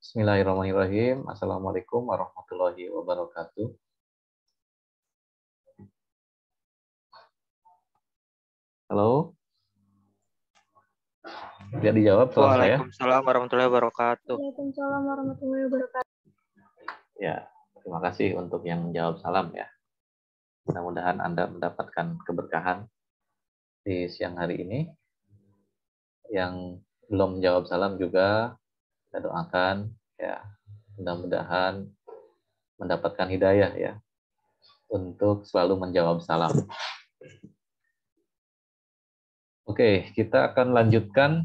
Bismillahirrahmanirrahim. Assalamualaikum warahmatullahi wabarakatuh. Halo? Tidak dijawab soal saya. Waalaikumsalam warahmatullahi wabarakatuh. Waalaikumsalam warahmatullahi wabarakatuh. Ya, terima kasih untuk yang menjawab salam ya. Mudah-mudahan Anda mendapatkan keberkahan di siang hari ini. Yang belum menjawab salam juga kita doakan ya mudah-mudahan mendapatkan hidayah ya untuk selalu menjawab salam. Oke, kita akan lanjutkan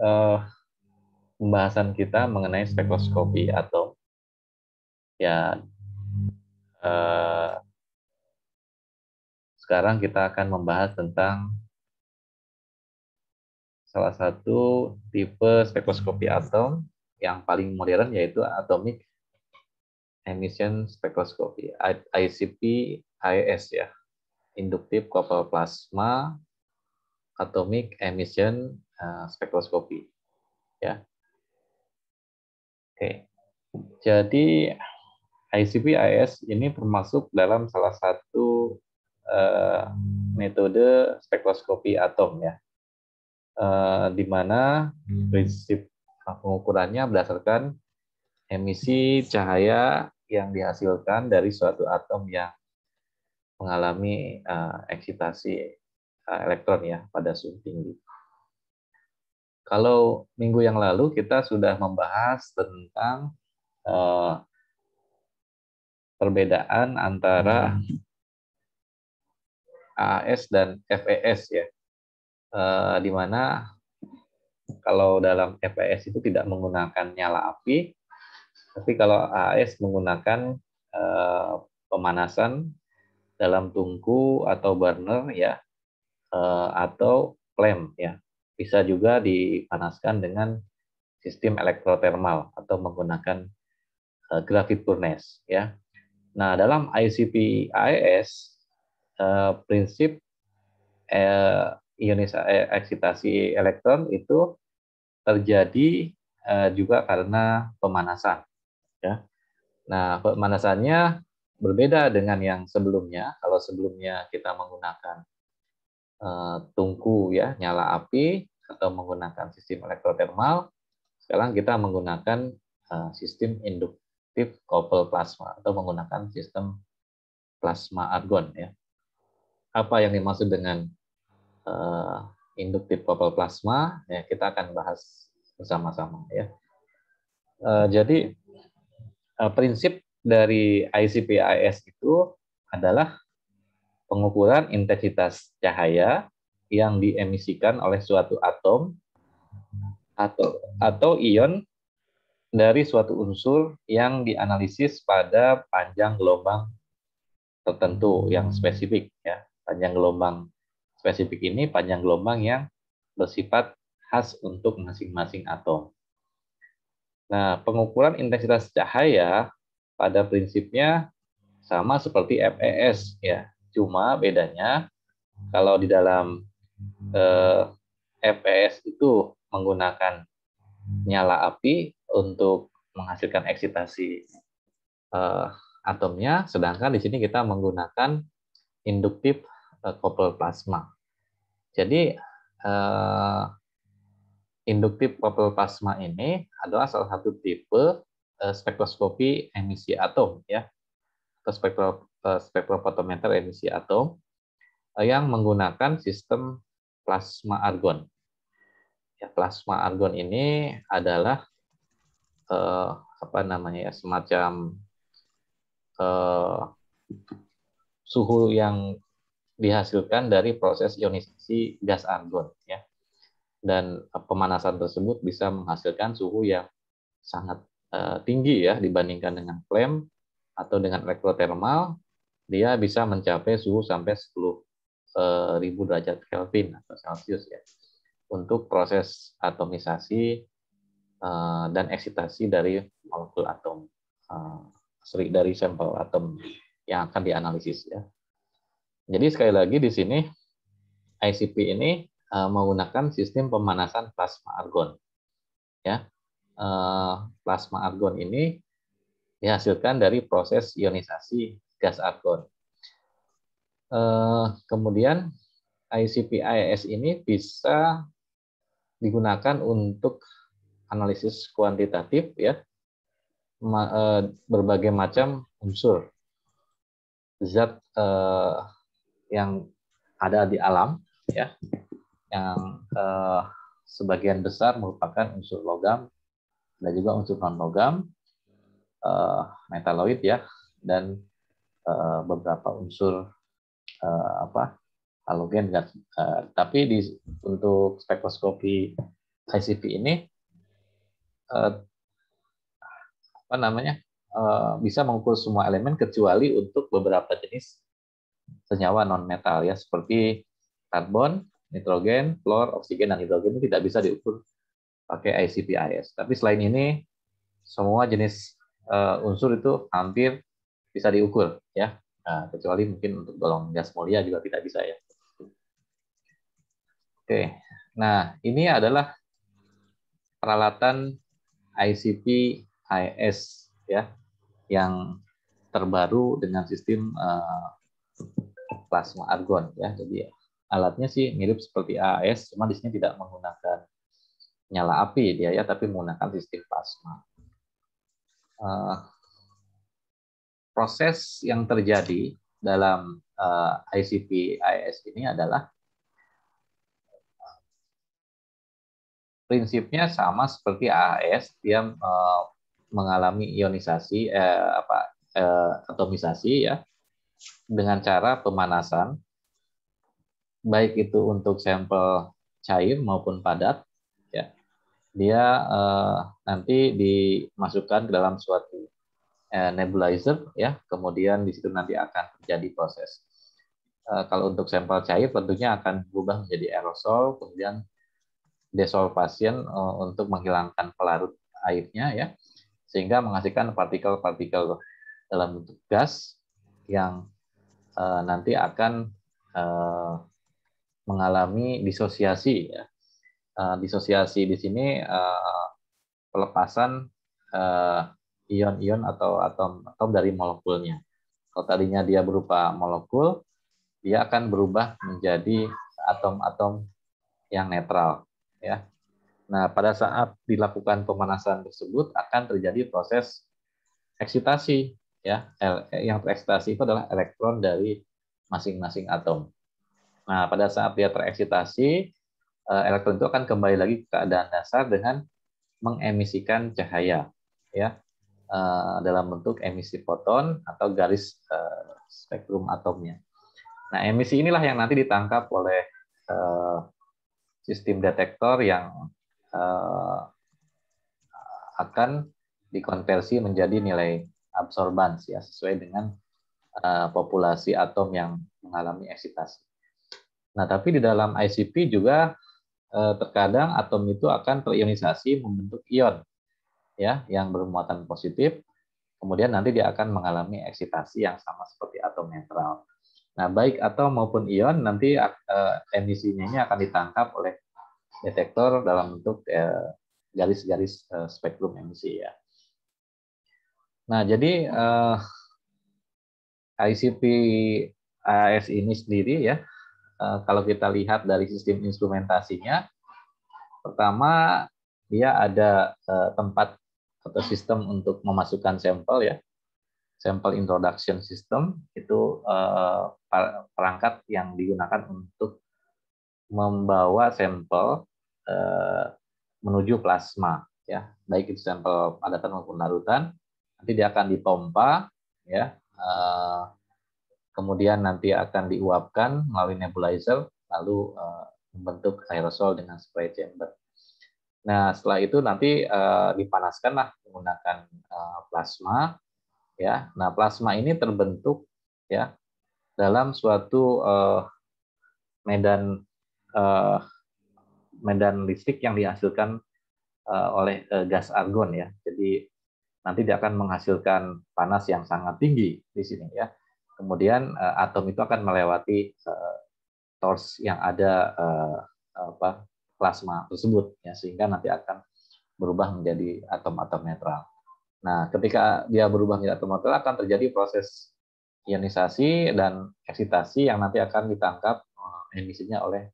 uh, pembahasan kita mengenai spektroskopi atau ya uh, sekarang kita akan membahas tentang salah satu tipe spektroskopi atom yang paling modern yaitu atomic emission spectroscopy ICP IS ya induktif coupled plasma atomic emission eh, spectroscopy ya oke jadi ICP IS ini termasuk dalam salah satu eh, metode spektroskopi atom ya Eh, di mana hmm. prinsip pengukurannya berdasarkan emisi cahaya yang dihasilkan dari suatu atom yang mengalami uh, eksitasi uh, elektron ya pada suhu tinggi. Kalau minggu yang lalu kita sudah membahas tentang uh, perbedaan antara hmm. AAS dan FES ya eh, di mana kalau dalam EPS itu tidak menggunakan nyala api, tapi kalau AS menggunakan eh, pemanasan dalam tungku atau burner ya eh, atau flame ya. Bisa juga dipanaskan dengan sistem elektrotermal atau menggunakan eh, grafit furnace ya. Nah, dalam ICP AES eh, prinsip eh, ionisasi eh, eksitasi elektron itu terjadi eh, juga karena pemanasan ya. Nah, pemanasannya berbeda dengan yang sebelumnya. Kalau sebelumnya kita menggunakan eh, tungku ya, nyala api atau menggunakan sistem elektrotermal, sekarang kita menggunakan sistem induktif couple plasma atau menggunakan sistem plasma argon ya. Apa yang dimaksud dengan Eh, induktif couple plasma ya kita akan bahas bersama-sama ya. Uh, jadi uh, prinsip dari ICPIS itu adalah pengukuran intensitas cahaya yang diemisikan oleh suatu atom atau atau ion dari suatu unsur yang dianalisis pada panjang gelombang tertentu yang spesifik ya panjang gelombang spesifik ini panjang gelombang yang bersifat khas untuk masing-masing atom. Nah, pengukuran intensitas cahaya pada prinsipnya sama seperti FES ya. Cuma bedanya kalau di dalam eh, FES itu menggunakan nyala api untuk menghasilkan eksitasi eh, atomnya, sedangkan di sini kita menggunakan induktif eh, plasma. Jadi uh, induktif bubble plasma ini adalah salah satu tipe uh, spektroskopi emisi atom ya atau spektro, uh, spektrofotometer emisi atom uh, yang menggunakan sistem plasma argon. Ya, plasma argon ini adalah uh, apa namanya ya semacam uh, suhu yang dihasilkan dari proses ionisasi gas argon ya. Dan eh, pemanasan tersebut bisa menghasilkan suhu yang sangat uh, tinggi ya dibandingkan dengan flame atau dengan elektrotermal dia bisa mencapai suhu sampai 10.000 eh, derajat Kelvin atau Celcius ya untuk proses atomisasi uh, dan eksitasi dari molekul atom uh, dari sampel atom yang akan dianalisis ya. Jadi sekali lagi di sini ICP ini uh, menggunakan sistem pemanasan plasma argon. Ya, uh, plasma argon ini dihasilkan dari proses ionisasi gas argon. Uh, kemudian ICP IS ini bisa digunakan untuk analisis kuantitatif ya berbagai macam unsur zat eh, yang ada di alam ya yang eh, sebagian besar merupakan unsur logam dan juga unsur non logam eh, metaloid ya dan eh, beberapa unsur eh, apa halogen kan. eh, tapi di untuk spektroskopi ICP ini eh, apa namanya eh, bisa mengukur semua elemen kecuali untuk beberapa jenis senyawa non metal ya seperti karbon, nitrogen, fluor, oksigen dan hidrogen itu tidak bisa diukur pakai ICP-IS. Tapi selain ini semua jenis uh, unsur itu hampir bisa diukur ya. Nah, kecuali mungkin untuk golong gas mulia juga tidak bisa ya. Oke. Nah, ini adalah peralatan ICP-IS ya yang terbaru dengan sistem uh, plasma argon ya. Jadi alatnya sih mirip seperti AAS, cuma di sini tidak menggunakan nyala api dia ya, tapi menggunakan sistem plasma. Uh, proses yang terjadi dalam uh, eh, ICP AS ini adalah prinsipnya sama seperti AAS, dia uh, mengalami ionisasi eh, apa eh, atomisasi ya dengan cara pemanasan, baik itu untuk sampel cair maupun padat, ya, dia eh, nanti dimasukkan ke dalam suatu eh, nebulizer, ya, kemudian di situ nanti akan terjadi proses. Eh, kalau untuk sampel cair tentunya akan berubah menjadi aerosol, kemudian desolvasien eh, untuk menghilangkan pelarut airnya, ya, sehingga menghasilkan partikel-partikel dalam bentuk gas yang uh, nanti akan uh, mengalami disosiasi. Ya. Uh, disosiasi di sini uh, pelepasan ion-ion uh, atau atom-atom dari molekulnya. Kalau tadinya dia berupa molekul, dia akan berubah menjadi atom-atom yang netral. Ya. Nah, pada saat dilakukan pemanasan tersebut akan terjadi proses eksitasi ya yang terekstasi itu adalah elektron dari masing-masing atom. Nah, pada saat dia tereksitasi, eh, elektron itu akan kembali lagi ke keadaan dasar dengan mengemisikan cahaya, ya eh, dalam bentuk emisi foton atau garis eh, spektrum atomnya. Nah, emisi inilah yang nanti ditangkap oleh sistem detektor yang akan dikonversi menjadi nilai absorbans ya sesuai dengan uh, populasi atom yang mengalami eksitasi. Nah, tapi di dalam ICP juga uh, terkadang atom itu akan terionisasi membentuk ion ya yang bermuatan positif kemudian nanti dia akan mengalami eksitasi yang sama seperti atom netral. Nah, baik atom maupun ion nanti eh, emisinya ini akan ditangkap oleh detektor dalam bentuk garis-garis spektrum emisi ya. Nah, jadi uh, eh, ICP AS ini sendiri ya, uh, kalau kita lihat dari sistem instrumentasinya, pertama dia ada uh, tempat atau sistem untuk memasukkan sampel ya, sampel introduction system itu uh, perangkat yang digunakan untuk membawa sampel uh, menuju plasma ya, baik itu sampel padatan maupun larutan nanti dia akan ditompa ya eh, kemudian nanti akan diuapkan melalui nebulizer lalu uh, membentuk aerosol dengan spray chamber. Nah setelah itu nanti uh, dipanaskanlah menggunakan plasma ya. Nah plasma ini terbentuk ya dalam suatu uh, medan uh, medan listrik yang dihasilkan uh, oleh uh, gas argon ya. Jadi nanti dia akan menghasilkan panas yang sangat tinggi di sini ya. Kemudian eh, atom itu akan melewati eh, tors yang ada eh, apa plasma tersebut ya sehingga nanti akan berubah menjadi atom-atom netral. Nah, ketika dia berubah menjadi atom netral akan terjadi proses ionisasi dan eksitasi yang nanti akan ditangkap emisinya oleh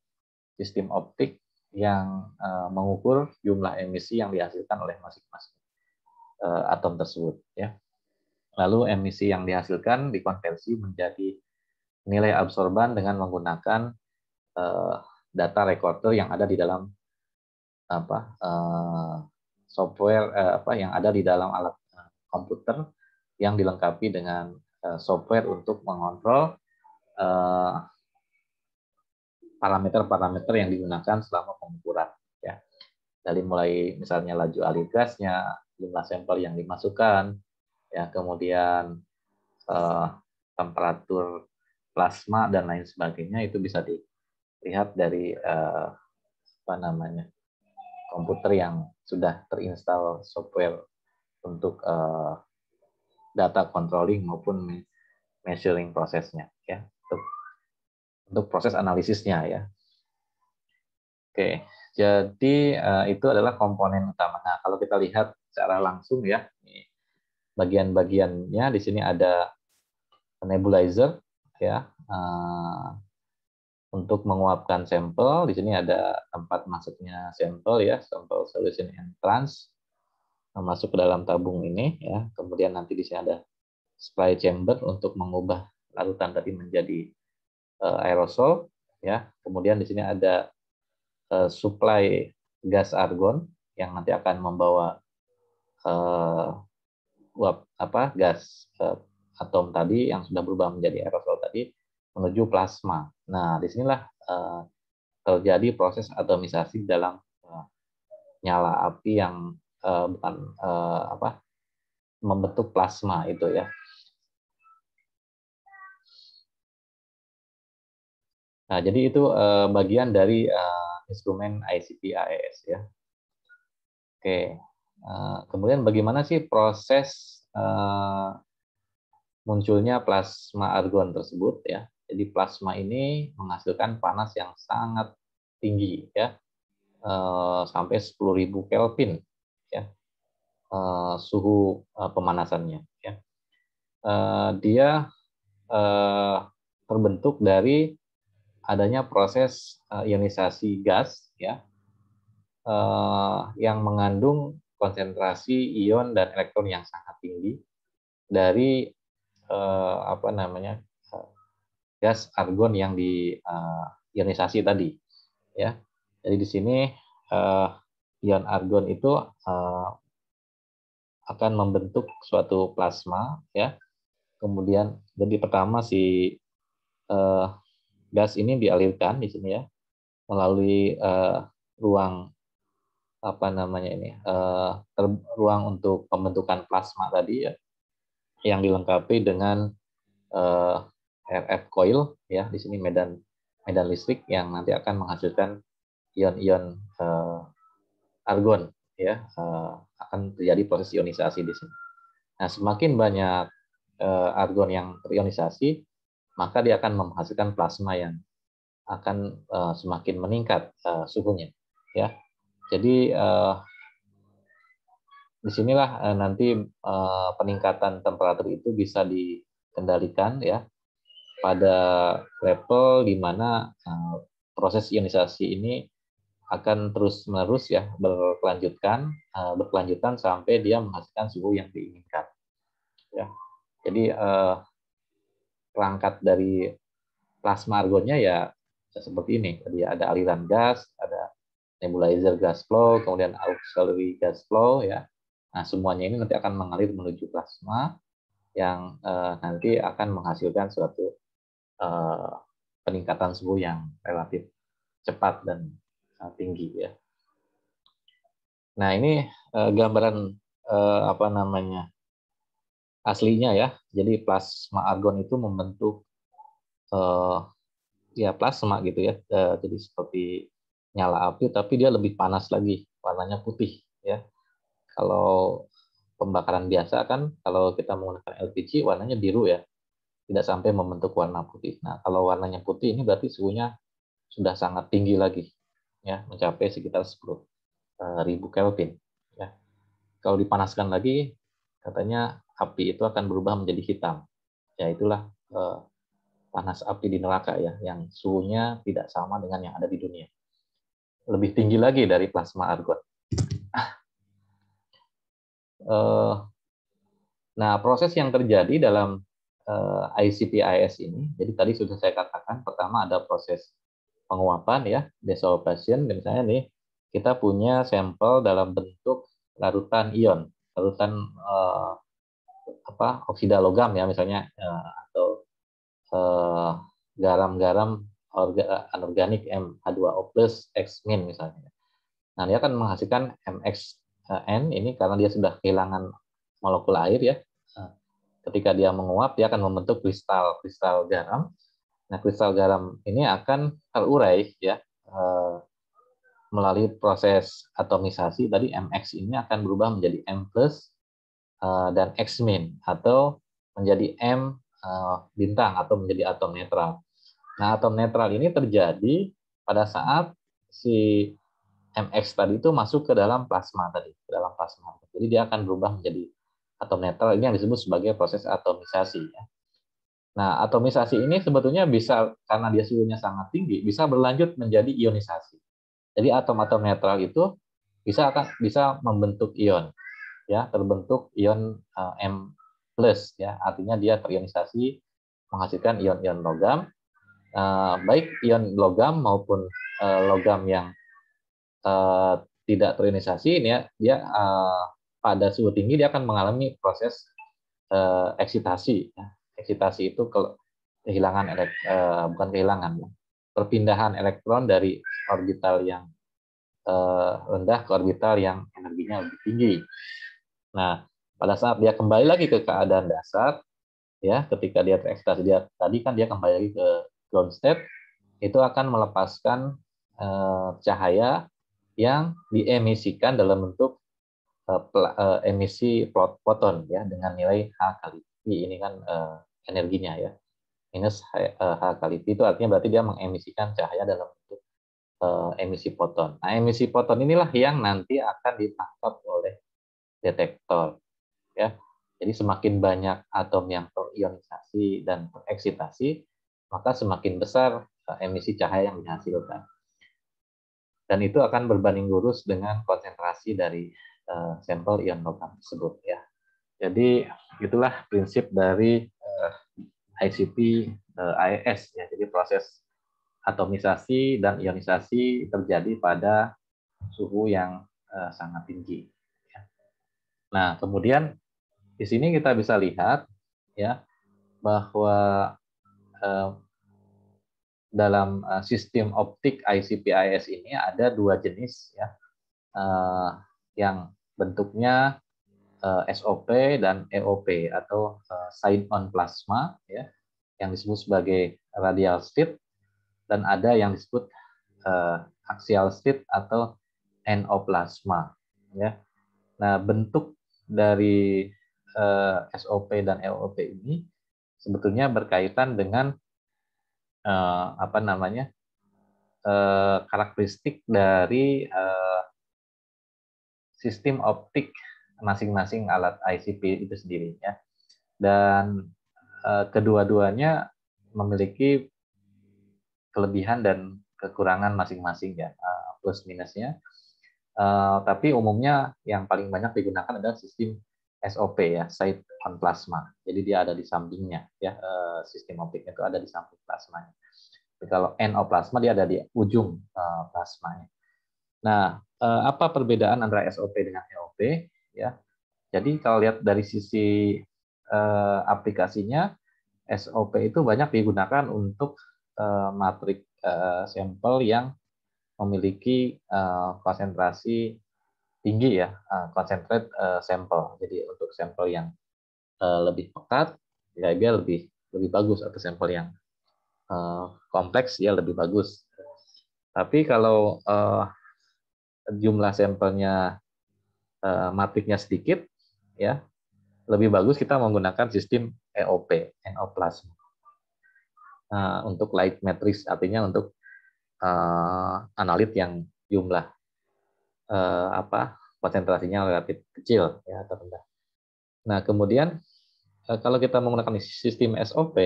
sistem optik yang mengukur jumlah emisi yang dihasilkan oleh masing-masing Eh, atom tersebut ya. Lalu emisi yang dihasilkan dikonversi menjadi nilai absorban dengan menggunakan eh, data recorder yang ada di dalam apa eh, software apa yang ada di dalam alat komputer yang dilengkapi dengan software untuk mengontrol parameter-parameter yang digunakan selama pengukuran ya dari mulai misalnya laju alih gasnya jumlah sampel yang dimasukkan, ya kemudian eh, temperatur plasma dan lain sebagainya itu bisa dilihat dari eh, apa namanya komputer yang sudah terinstal software untuk eh, data controlling maupun measuring prosesnya, ya untuk untuk proses analisisnya ya. Oke, jadi eh, itu adalah komponen utama. Nah, kalau kita lihat secara langsung ya. Bagian-bagiannya di sini ada nebulizer ya eh, untuk menguapkan sampel. Di sini ada tempat masuknya sampel ya, sampel solution entrance masuk ke dalam tabung ini ya. Kemudian nanti di sini ada spray chamber untuk mengubah larutan tadi menjadi eh, aerosol ya. Kemudian di sini ada eh, supply gas argon yang nanti akan membawa uh, eh, uap apa gas uh, atom tadi yang sudah berubah menjadi aerosol tadi menuju plasma. Nah, disinilah uh, terjadi proses atomisasi dalam uh, nyala api yang uh, bukan uh, apa membentuk plasma itu ya. Nah, jadi itu uh, bagian dari uh, instrumen ICP AES ya. Oke. Okay. Eh, kemudian bagaimana sih proses uh, munculnya plasma argon tersebut ya? Jadi plasma ini menghasilkan panas yang sangat tinggi ya uh, sampai 10.000 Kelvin ya uh, suhu uh, pemanasannya ya. Uh, dia uh, terbentuk dari adanya proses ionisasi gas ya yang mengandung konsentrasi ion dan elektron yang sangat tinggi dari eh, apa namanya eh, gas argon yang di eh, ionisasi tadi ya jadi di sini eh, ion argon itu eh, akan membentuk suatu plasma ya kemudian jadi pertama si eh, gas ini dialirkan di sini ya melalui eh, ruang apa namanya ini uh, ruang untuk pembentukan plasma tadi ya yang dilengkapi dengan uh, eh, RF coil ya di sini medan medan listrik yang nanti akan menghasilkan ion-ion uh, argon ya uh, akan terjadi proses ionisasi di sini. Nah semakin banyak uh, argon yang terionisasi maka dia akan menghasilkan plasma yang akan uh, semakin meningkat uh, suhunya ya jadi di eh, disinilah uh, nanti uh, peningkatan temperatur itu bisa dikendalikan ya pada level di mana uh, proses ionisasi ini akan terus menerus ya berkelanjutan uh, berkelanjutan sampai dia menghasilkan suhu yang diinginkan. Ya. Jadi uh, perangkat dari plasma argonnya ya seperti ini. Jadi ada aliran gas, ada nebulizer gas flow, kemudian auxiliary gas flow ya. Nah, semuanya ini nanti akan mengalir menuju plasma yang eh, nanti akan menghasilkan suatu eh, peningkatan suhu yang relatif cepat dan eh, tinggi ya. Nah, ini eh, gambaran eh, apa namanya? aslinya ya. Jadi plasma argon itu membentuk eh, ya plasma gitu ya. Eh, jadi seperti nyala api tapi dia lebih panas lagi warnanya putih ya kalau pembakaran biasa kan kalau kita menggunakan LPG warnanya biru ya tidak sampai membentuk warna putih nah kalau warnanya putih ini berarti suhunya sudah sangat tinggi lagi ya mencapai sekitar 10.000 eh, Kelvin ya kalau dipanaskan lagi katanya api itu akan berubah menjadi hitam ya itulah eh, panas api di neraka ya yang suhunya tidak sama dengan yang ada di dunia lebih tinggi lagi dari plasma argon. Eh, nah, proses yang terjadi dalam eh, ICPIS ini, jadi tadi sudah saya katakan, pertama ada proses penguapan ya, desolvation misalnya nih, kita punya sampel dalam bentuk larutan ion, larutan eh, apa logam ya misalnya eh, atau eh, garam-garam anorganik M H2O plus X min misalnya. Nah, dia akan menghasilkan MXN ini karena dia sudah kehilangan molekul air ya. Nah, ketika dia menguap, dia akan membentuk kristal-kristal garam. Nah, kristal garam ini akan terurai ya eh, melalui proses atomisasi tadi MX ini akan berubah menjadi M plus eh, dan X min atau menjadi M eh, bintang atau menjadi atom netral. Nah, atom netral ini terjadi pada saat si MX tadi itu masuk ke dalam plasma tadi, ke dalam plasma. Jadi dia akan berubah menjadi atom netral. Ini yang disebut sebagai proses atomisasi. Ya. Nah, atomisasi ini sebetulnya bisa karena dia suhunya sangat tinggi, bisa berlanjut menjadi ionisasi. Jadi atom-atom netral itu bisa akan bisa membentuk ion, ya terbentuk ion eh, M plus, ya artinya dia terionisasi menghasilkan ion-ion logam Eh, baik ion logam maupun uh, logam yang uh, tidak terionisasi ini ya dia uh, pada suhu tinggi dia akan mengalami proses uh, eksitasi ya, eksitasi itu ke kehilangan elek, uh, bukan kehilangan perpindahan elektron dari orbital yang uh, rendah ke orbital yang energinya lebih tinggi nah pada saat dia kembali lagi ke keadaan dasar ya ketika dia terekstasi dia tadi kan dia kembali lagi ke ground state itu akan melepaskan uh, cahaya yang diemisikan dalam bentuk uh, emisi foton ya dengan nilai h kali ini kan uh, energinya ya minus h, h kali itu artinya berarti dia mengemisikan cahaya dalam bentuk emisi foton. Nah emisi foton inilah yang nanti akan ditangkap oleh detektor ya. Jadi semakin banyak atom yang terionisasi dan tereksitasi, maka semakin besar eh, emisi cahaya yang dihasilkan. Dan itu akan berbanding lurus dengan konsentrasi dari uh, sampel ion logam tersebut ya. Jadi itulah prinsip dari uh, eh, ICP uh, IS ya. Jadi proses atomisasi dan ionisasi terjadi pada suhu yang sangat tinggi. Ya. Nah, kemudian di sini kita bisa lihat ya bahwa uh, dalam uh, sistem optik ICPIS ini ada dua jenis ya uh, yang bentuknya uh, eh, SOP dan EOP atau uh, side on plasma ya yang disebut sebagai radial slit dan ada yang disebut uh, axial slit atau plasma ya. Nah, bentuk dari uh, SOP dan EOP ini sebetulnya berkaitan dengan uh, apa namanya uh, karakteristik dari uh, sistem optik masing-masing alat ICP itu sendiri ya. dan uh, kedua-duanya memiliki kelebihan dan kekurangan masing-masing ya plus minusnya uh, tapi umumnya yang paling banyak digunakan adalah sistem SOP ya, site on plasma. Jadi dia ada di sampingnya ya, eh, sistem optiknya itu ada di samping plasmanya. Tapi kalau NO plasma dia ada di ujung eh, plasma. Nah, eh, apa perbedaan antara SOP dengan EOP ya? Jadi kalau lihat dari sisi aplikasinya SOP itu banyak digunakan untuk matrik sampel yang memiliki konsentrasi tinggi ya konsentrat eh, uh, eh, sampel. Jadi untuk sampel yang eh, lebih pekat ya dia lebih lebih bagus atau sampel yang kompleks ya lebih bagus. Tapi kalau jumlah sampelnya uh, matriknya sedikit ya lebih bagus kita menggunakan sistem EOP, neoplasm. Nah, untuk light matrix artinya untuk uh, analit yang jumlah eh, apa konsentrasinya relatif kecil ya atau rendah. Nah kemudian eh, kalau kita menggunakan sistem SOP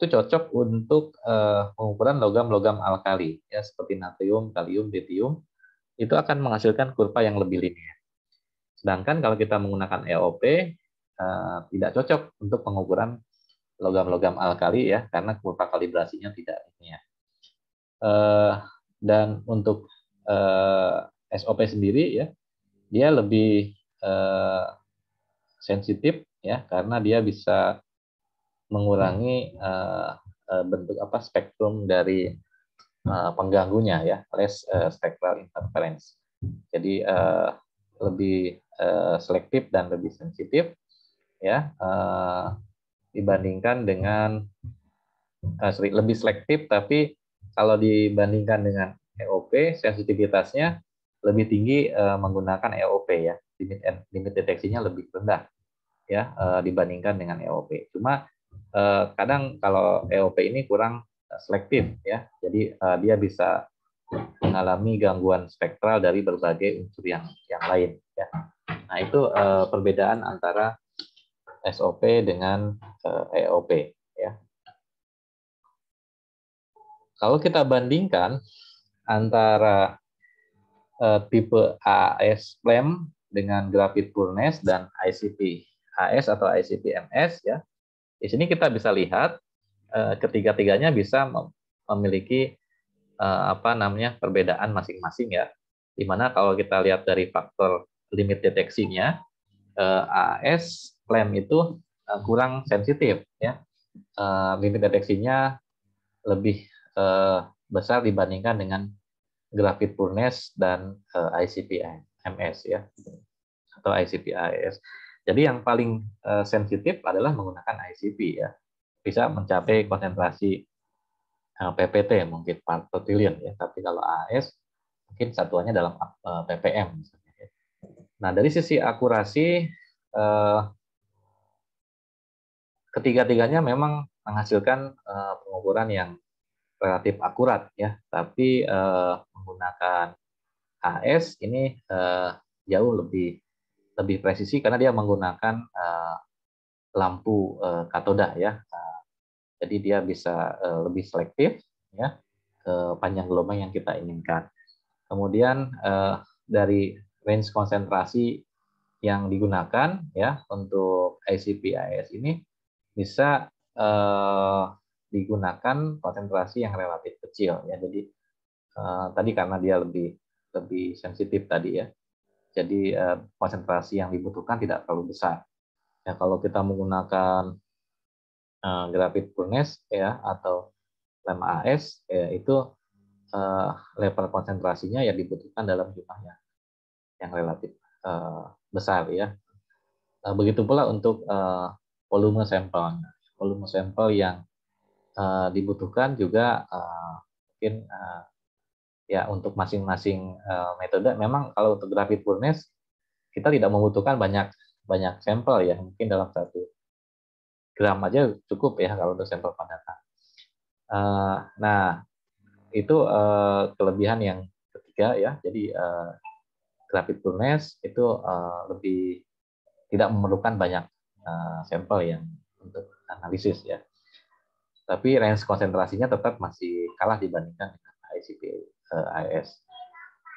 itu cocok untuk eh, pengukuran logam-logam alkali ya seperti natrium, kalium, litium itu akan menghasilkan kurva yang lebih linear. Sedangkan kalau kita menggunakan EOP eh, tidak cocok untuk pengukuran logam-logam alkali ya karena kurva kalibrasinya tidak linear. Eh, dan untuk eh, SOP sendiri ya dia lebih eh, sensitif ya karena dia bisa mengurangi eh, eh bentuk apa spektrum dari eh, pengganggunya ya less eh, spectral interference jadi eh, lebih eh, selektif dan lebih sensitif ya eh, dibandingkan dengan eh, lebih selektif tapi kalau dibandingkan dengan EOP sensitivitasnya lebih tinggi uh, menggunakan EOP ya limit limit deteksinya lebih rendah ya uh, dibandingkan dengan EOP cuma uh, kadang kalau EOP ini kurang selektif ya jadi uh, dia bisa mengalami gangguan spektral dari berbagai unsur yang yang lain ya nah itu uh, perbedaan antara SOP dengan uh, EOP ya kalau kita bandingkan antara uh, tipe AS flame dengan grafit furnace dan ICP AS atau ICP MS ya. Di sini kita bisa lihat uh, ketiga-tiganya bisa memiliki uh, apa namanya perbedaan masing-masing ya. Dimana kalau kita lihat dari faktor limit deteksinya uh, AS flame itu uh, kurang sensitif ya. Uh, limit deteksinya lebih uh, besar dibandingkan dengan Graphite Furnace dan eh, icp MS ya atau icp ICPIS. Jadi yang paling eh, sensitif adalah menggunakan ICP ya. Bisa mencapai konsentrasi eh, PPT mungkin part per trillion ya, tapi kalau AS mungkin satuannya dalam ppm ya. Nah, dari sisi akurasi ketiga-tiganya memang menghasilkan pengukuran yang relatif akurat ya, tapi eh, menggunakan HS ini eh, jauh lebih lebih presisi karena dia menggunakan eh, lampu eh, katoda ya. Eh, jadi dia bisa eh, lebih selektif ya ke panjang gelombang yang kita inginkan. Kemudian eh, dari range konsentrasi yang digunakan ya untuk ICP AS ini bisa eh, digunakan konsentrasi yang relatif kecil ya jadi uh, tadi karena dia lebih lebih sensitif tadi ya jadi uh, konsentrasi yang dibutuhkan tidak terlalu besar ya kalau kita menggunakan uh, grafit Burnes ya atau lem AS ya itu uh, level konsentrasinya yang dibutuhkan dalam jumlah yang relatif uh, besar ya begitu pula untuk uh, volume sampelnya volume sampel yang Eh, dibutuhkan juga uh, mungkin uh, ya untuk masing-masing uh, metode memang kalau untuk grafit furnace kita tidak membutuhkan banyak banyak sampel ya mungkin dalam satu gram aja cukup ya kalau untuk sampel padat. Uh, nah itu uh, kelebihan yang ketiga ya jadi uh, grafit furnace itu uh, lebih tidak memerlukan banyak uh, sampel yang untuk analisis ya tapi range konsentrasinya tetap masih kalah dibandingkan ICP AIS. Eh,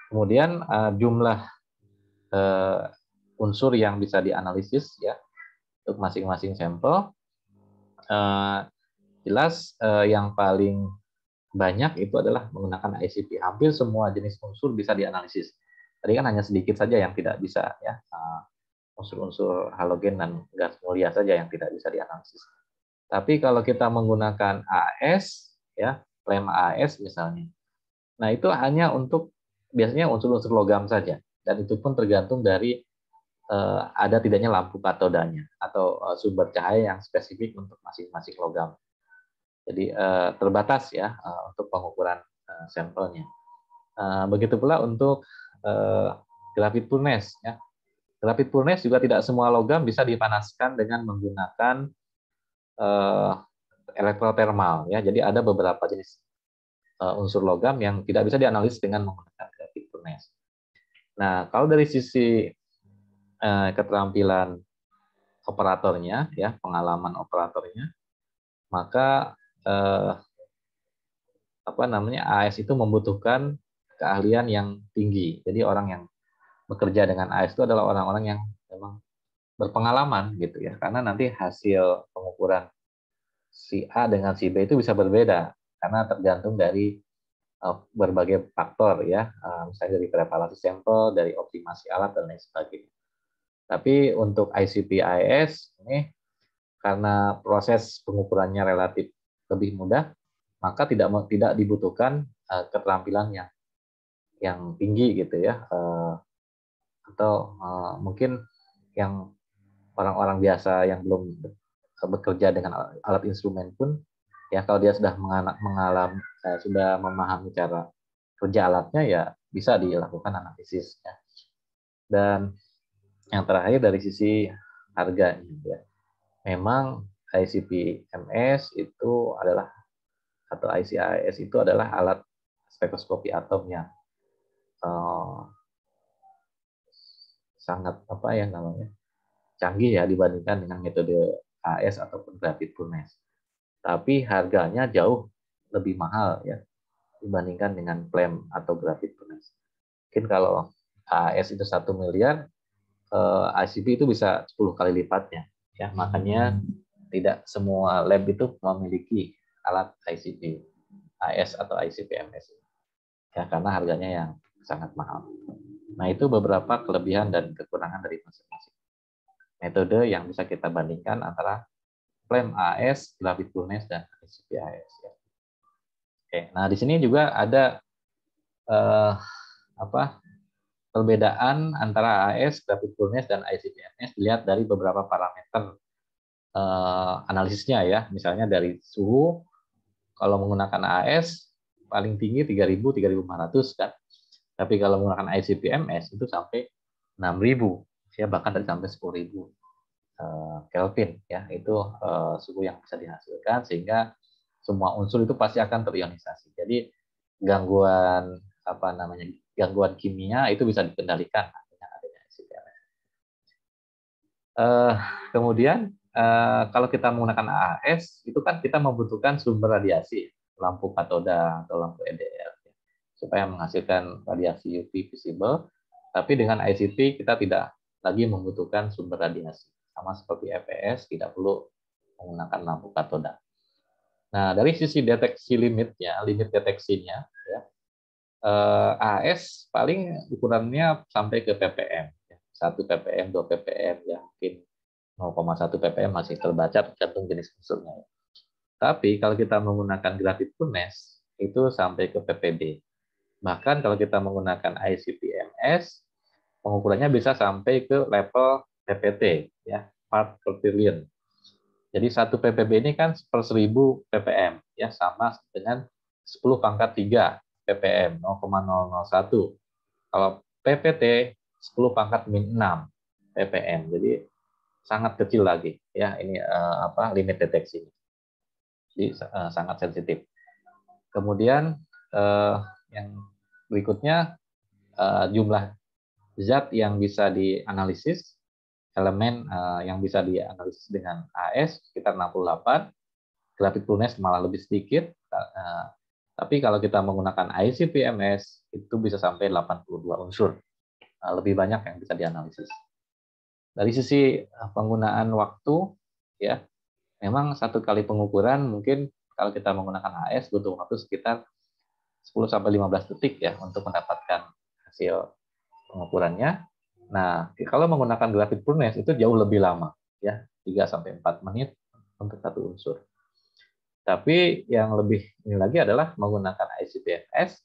Kemudian eh, jumlah eh, unsur yang bisa dianalisis ya untuk masing-masing sampel jelas yang paling banyak itu adalah menggunakan ICP. Hampir semua jenis unsur bisa dianalisis. Tadi kan hanya sedikit saja yang tidak bisa ya unsur-unsur halogen dan gas mulia saja yang tidak bisa dianalisis. Tapi kalau kita menggunakan AS, ya lem AS misalnya, nah itu hanya untuk biasanya unsur-unsur logam saja, dan itu pun tergantung dari eh, ada tidaknya lampu katodanya atau eh, sumber cahaya yang spesifik untuk masing-masing logam. Jadi eh, terbatas ya eh, untuk pengukuran eh, sampelnya. Eh, begitu pula untuk eh, grafit furnace ya. Grafit furnace juga tidak semua logam bisa dipanaskan dengan menggunakan uh, eh, elektrotermal ya. Jadi ada beberapa jenis uh, unsur logam yang tidak bisa dianalisis dengan menggunakan grafik furnace. Nah, kalau dari sisi uh, keterampilan operatornya ya, pengalaman operatornya, maka uh, apa namanya AS itu membutuhkan keahlian yang tinggi. Jadi orang yang bekerja dengan AS itu adalah orang-orang yang berpengalaman gitu ya karena nanti hasil pengukuran si A dengan si B itu bisa berbeda karena tergantung dari eh, berbagai faktor ya eh, misalnya dari prevalensi sampel dari optimasi alat dan lain sebagainya tapi untuk ICP-IS ini karena proses pengukurannya relatif lebih mudah maka tidak tidak dibutuhkan eh, keterampilan yang yang tinggi gitu ya atau mungkin yang orang-orang biasa yang belum bekerja dengan alat instrumen pun ya kalau dia sudah mengalami eh, sudah memahami cara kerja alatnya ya bisa dilakukan analisisnya. dan yang terakhir dari sisi harga ya memang ICP MS itu adalah atau ICIS itu adalah alat spektroskopi atomnya uh, eh, sangat apa ya namanya canggih ya dibandingkan dengan metode AS ataupun furnace. Tapi harganya jauh lebih mahal ya dibandingkan dengan Plem atau furnace. Mungkin kalau AS itu satu miliar, eh, ICP itu bisa 10 kali lipatnya. Ya, makanya hmm. tidak semua lab itu memiliki alat ICP AS atau ICP-MS. Ya, karena harganya yang sangat mahal. Nah, itu beberapa kelebihan dan kekurangan dari masing-masing metode yang bisa kita bandingkan antara flame AS, gravitfulness, dan ICP AS. Ya. Oke, nah di sini juga ada eh, apa perbedaan antara AS, gravitfulness, dan ICP-AS dilihat dari beberapa parameter eh, analisisnya ya, misalnya dari suhu, kalau menggunakan AS paling tinggi 3.000, 3.500 kan, tapi kalau menggunakan icp itu sampai 6.000 ya bahkan dari sampai 10.000 ribu eh, Kelvin ya itu uh, suhu yang bisa dihasilkan sehingga semua unsur itu pasti akan terionisasi. Jadi gangguan apa namanya gangguan kimia itu bisa dikendalikan dengan adanya ya. eh, kemudian kalau kita menggunakan AAS itu kan kita membutuhkan sumber radiasi lampu katoda atau lampu EDR ya, supaya menghasilkan radiasi UV visible. Tapi dengan ICT kita tidak lagi membutuhkan sumber radiasi. Sama seperti EPS, tidak perlu menggunakan lampu katoda. Nah, dari sisi deteksi limitnya, limit deteksinya, ya, eh, AS paling ukurannya sampai ke ppm. Ya. ppm, 2 ppm, ya mungkin 0,1 ppm masih terbaca tergantung jenis unsurnya. Ya. Tapi kalau kita menggunakan grafit punes, itu sampai ke PPD. Bahkan kalau kita menggunakan ICPMS pengukurannya bisa sampai ke level PPT, ya, part per trillion. Jadi satu PPB ini kan per 1000 ppm, ya sama dengan 10 pangkat 3 ppm, 0,001. Kalau PPT 10 pangkat min 6 ppm. Jadi sangat kecil lagi ya ini uh, apa limit deteksi. Jadi uh, sangat sensitif. Kemudian uh, yang berikutnya jumlah zat yang bisa dianalisis, elemen uh, yang bisa dianalisis dengan AS sekitar 68, grafik lunes malah lebih sedikit, uh, tapi kalau kita menggunakan ICP-MS itu bisa sampai 82 unsur, uh, lebih banyak yang bisa dianalisis. Dari sisi penggunaan waktu, ya memang satu kali pengukuran mungkin kalau kita menggunakan AS butuh waktu sekitar 10 sampai 15 detik ya untuk mendapatkan hasil pengukurannya. Nah, kalau menggunakan grafik Prunes itu jauh lebih lama, ya 3 sampai 4 menit untuk satu unsur. Tapi yang lebih ini lagi adalah menggunakan ICPFS,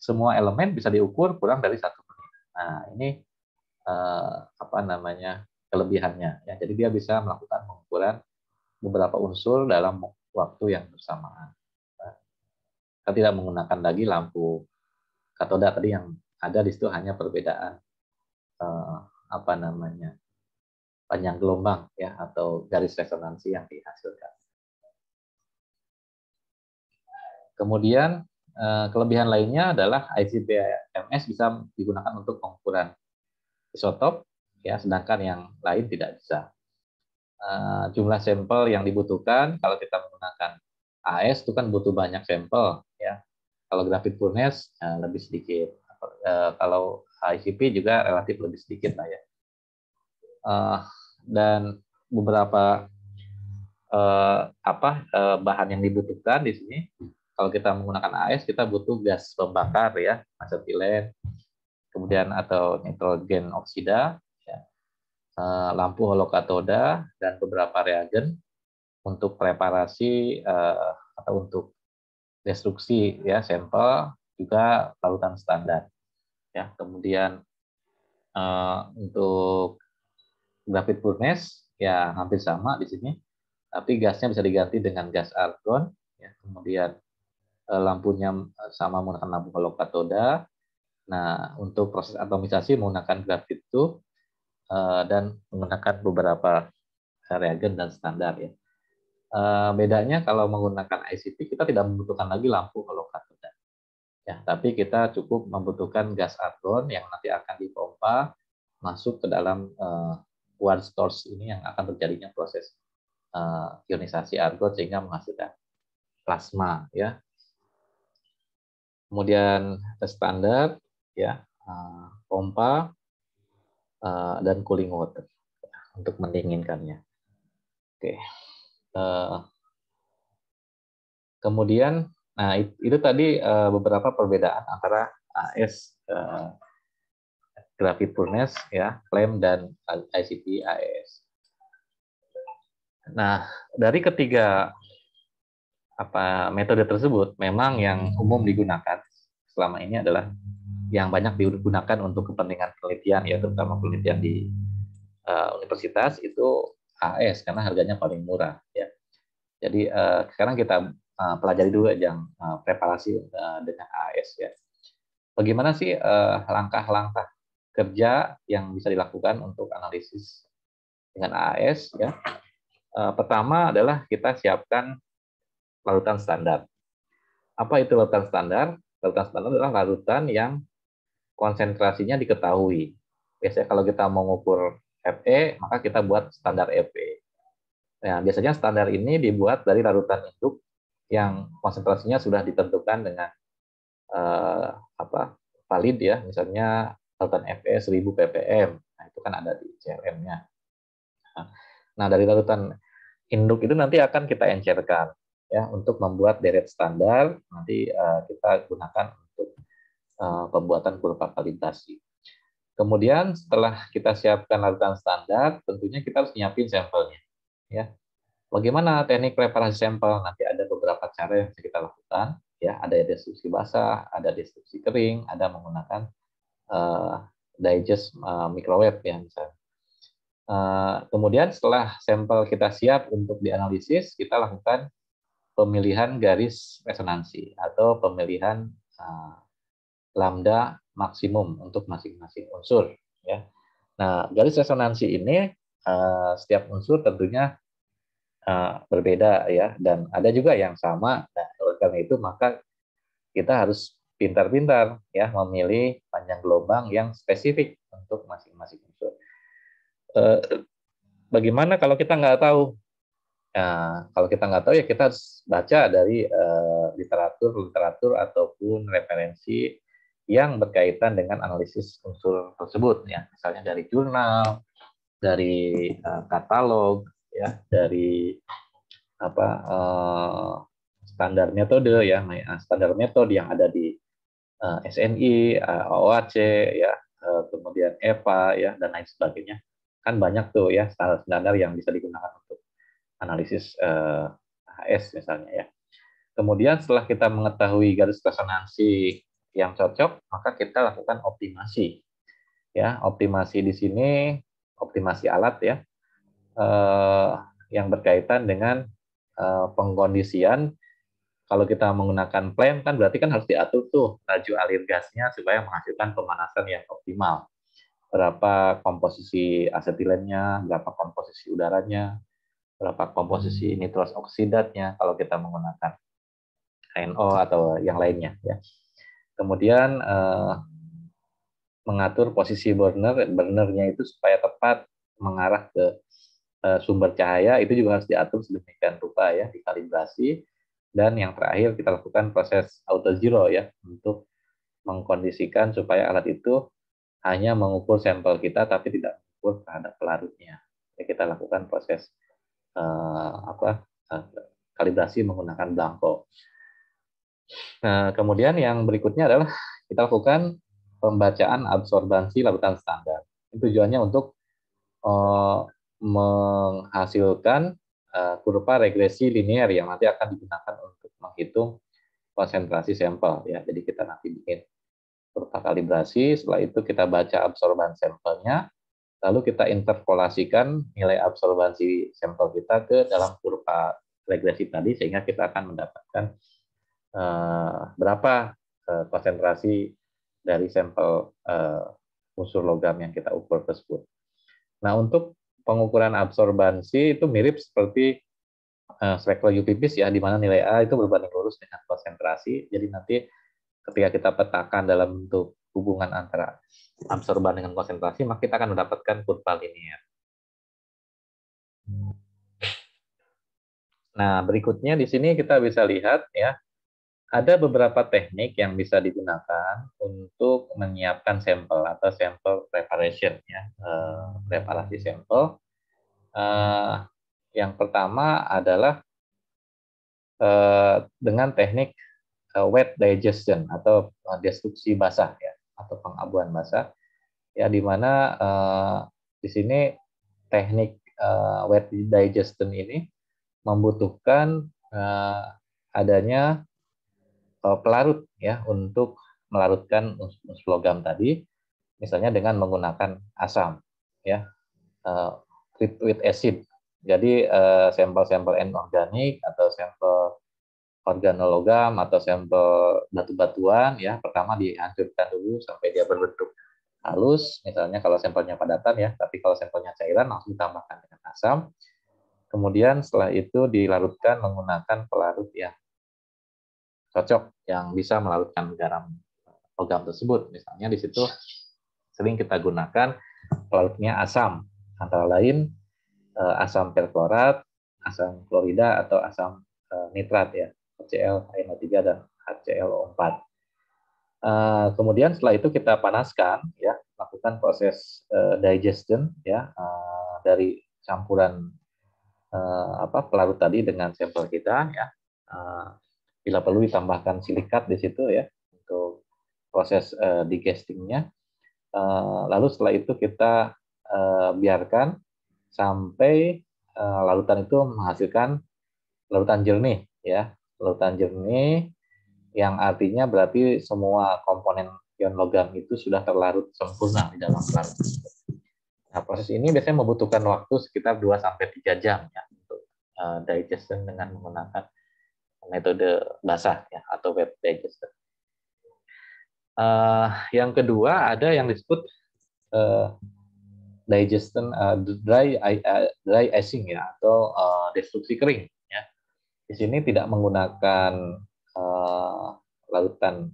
semua elemen bisa diukur kurang dari satu menit. Nah, ini eh, apa namanya kelebihannya. Ya, jadi dia bisa melakukan pengukuran beberapa unsur dalam waktu yang bersamaan. Nah, kita tidak menggunakan lagi lampu katoda tadi yang ada di situ hanya perbedaan eh, apa namanya panjang gelombang ya atau garis resonansi yang dihasilkan. Kemudian eh, kelebihan lainnya adalah ICP-MS bisa digunakan untuk pengukuran isotop ya sedangkan yang lain tidak bisa. Eh, jumlah sampel yang dibutuhkan kalau kita menggunakan AS itu kan butuh banyak sampel ya. Kalau grafit furnace eh, lebih sedikit. Eh, kalau ICP juga relatif lebih sedikit lah ya. Eh, dan beberapa eh, apa bahan yang dibutuhkan di sini kalau kita menggunakan AS kita butuh gas pembakar ya acetilen kemudian atau nitrogen oksida ya, lampu holokatoda dan beberapa reagen untuk preparasi atau untuk destruksi ya sampel juga larutan standar ya kemudian uh, untuk grafit furnace ya hampir sama di sini tapi gasnya bisa diganti dengan gas argon ya kemudian uh, lampunya eh, sama menggunakan lampu halokatoda. nah untuk proses atomisasi menggunakan grafit itu uh, dan menggunakan beberapa reagen dan standar ya bedanya kalau menggunakan ICT kita tidak membutuhkan lagi lampu kalau Ya, tapi kita cukup membutuhkan gas argon yang nanti akan dipompa masuk ke dalam uh, eh, stores ini yang akan terjadinya proses uh, ionisasi argon sehingga menghasilkan plasma ya. Kemudian standar ya uh, pompa uh, dan cooling water ya, untuk mendinginkannya. Oke. Okay. Uh, kemudian Nah, itu, tadi eh, beberapa perbedaan antara AS uh, Grafik ya, klaim dan ICP AS. E nah, dari ketiga apa metode tersebut memang yang umum digunakan selama ini adalah yang banyak digunakan untuk kepentingan penelitian ya terutama penelitian di uh, universitas itu AS e karena harganya paling murah ya. Jadi uh, sekarang kita Ah, pelajari dulu yang uh, preparasi uh, dengan AS ya. Bagaimana sih eh, langkah-langkah kerja yang bisa dilakukan untuk analisis dengan AS ya? Uh, pertama adalah kita siapkan larutan standar. Apa itu larutan standar? Larutan standar adalah larutan yang konsentrasinya diketahui. Biasanya kalau kita mau ngukur FE, maka kita buat standar FE. Nah, biasanya standar ini dibuat dari larutan induk yang konsentrasinya sudah ditentukan dengan uh, apa valid ya, misalnya larutan Fe 1000 ppm. Nah, itu kan ada di CRM-nya. Nah, nah, dari larutan induk itu nanti akan kita encerkan ya untuk membuat deret standar nanti uh, kita gunakan untuk uh, pembuatan kurva validasi. Kemudian setelah kita siapkan larutan standar, tentunya kita harus nyiapin sampelnya. Ya, bagaimana teknik preparasi sampel? Nanti ada cara yang bisa kita lakukan ya ada destruksi basah ada destruksi kering ada menggunakan uh, digest uh, microwave ya misalnya uh, kemudian setelah sampel kita siap untuk dianalisis kita lakukan pemilihan garis resonansi atau pemilihan uh, lambda maksimum untuk masing-masing unsur ya nah garis resonansi ini uh, setiap unsur tentunya Eh, berbeda ya dan ada juga yang sama. Nah, oleh karena itu maka kita harus pintar-pintar ya memilih panjang gelombang yang spesifik untuk masing-masing unsur. Uh, bagaimana kalau kita nggak tahu? Nah, kalau kita nggak tahu ya kita harus baca dari literatur-literatur uh, ataupun referensi yang berkaitan dengan analisis unsur tersebut ya, misalnya dari jurnal, dari uh, katalog ya dari apa uh, standar metode ya, nah, ya standar metode yang ada di uh, eh, SNI, uh, eh, OAC ya uh, kemudian EPA ya dan lain sebagainya kan banyak tuh ya standar-standar yang bisa digunakan untuk analisis uh, HS misalnya ya. Kemudian setelah kita mengetahui garis resonansi yang cocok, maka kita lakukan optimasi. Ya, optimasi di sini optimasi alat ya. Eh, yang berkaitan dengan eh, pengkondisian. Kalau kita menggunakan plan kan berarti kan harus diatur tuh laju alir gasnya supaya menghasilkan pemanasan yang optimal. Berapa komposisi asetilennya, berapa komposisi udaranya, berapa komposisi hmm. nitros oksidatnya kalau kita menggunakan NO atau yang lainnya ya. Kemudian eh, mengatur posisi burner, burnernya itu supaya tepat mengarah ke Eh, sumber cahaya itu juga harus diatur sedemikian rupa ya, dikalibrasi. Dan yang terakhir kita lakukan proses auto zero ya untuk mengkondisikan supaya alat itu hanya mengukur sampel kita tapi tidak mengukur terhadap pelarutnya. ya kita lakukan proses uh, apa eh, kalibrasi menggunakan blanko. Nah, kemudian yang berikutnya adalah kita lakukan pembacaan absorbansi larutan standar. tujuannya untuk menghasilkan uh, eh, kurva regresi linear yang nanti akan digunakan untuk menghitung konsentrasi sampel ya. Jadi kita nanti bikin kurva kalibrasi, setelah itu kita baca absorban sampelnya, lalu kita interpolasikan nilai absorbansi sampel kita ke dalam kurva regresi tadi sehingga kita akan mendapatkan uh, berapa uh, konsentrasi dari sampel uh, unsur logam yang kita ukur tersebut. Nah, untuk pengukuran absorbansi itu mirip seperti uh, spektral uv ya, di mana nilai A itu berbanding lurus dengan konsentrasi. Jadi nanti ketika kita petakan dalam bentuk hubungan antara absorban dengan konsentrasi, maka kita akan mendapatkan kurva linear. Nah, berikutnya di sini kita bisa lihat ya ada beberapa teknik yang bisa digunakan untuk menyiapkan sampel atau sampel preparation ya, eh, preparasi sampel. Eh, yang pertama adalah eh, dengan teknik wet digestion atau destruksi basah ya, atau pengabuan basah. Ya di mana di sini teknik wet digestion ini membutuhkan adanya Eh, pelarut ya untuk melarutkan unsur logam tadi misalnya dengan menggunakan asam ya eh, with acid jadi eh, sampel-sampel anorganik atau sampel organologam atau sampel batu-batuan ya pertama dihancurkan dulu sampai dia berbentuk halus misalnya kalau sampelnya padatan ya tapi kalau sampelnya cairan langsung ditambahkan dengan asam kemudian setelah itu dilarutkan menggunakan pelarut yang cocok yang bisa melarutkan garam eh, logam tersebut. Misalnya di situ sering kita gunakan pelarutnya asam, antara lain eh, asam perklorat, asam klorida atau asam eh, nitrat ya, HCl, NO3 dan HClO4. Kemudian setelah itu kita panaskan ya, lakukan proses digestion ya dari campuran apa pelarut tadi dengan sampel kita ya bila perlu ditambahkan silikat di situ ya untuk proses uh, digestingnya. Uh, lalu setelah itu kita uh, biarkan sampai uh, larutan itu menghasilkan larutan jernih ya, larutan jernih yang artinya berarti semua komponen ion logam itu sudah terlarut sempurna di dalam larutan Nah, proses ini biasanya membutuhkan waktu sekitar 2 sampai 3 jam ya untuk uh, digestion dengan menggunakan metode basah ya, atau web digester. Uh, yang kedua ada yang disebut uh, digestion uh, dry uh, dry icing ya atau uh, destruksi kering ya. Di sini tidak menggunakan uh, lautan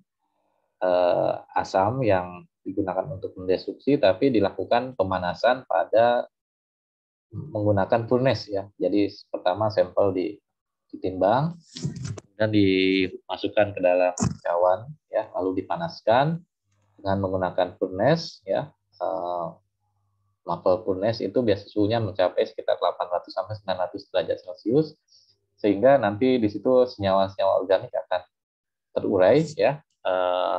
uh, asam yang digunakan untuk mendestruksi tapi dilakukan pemanasan pada menggunakan furnace ya. Jadi pertama sampel di ditimbang, dan dimasukkan ke dalam cawan ya lalu dipanaskan dengan menggunakan furnace ya uh, eh, level furnace itu biasa suhunya mencapai sekitar 800 sampai 900 derajat celcius sehingga nanti di situ senyawa-senyawa organik akan terurai ya eh,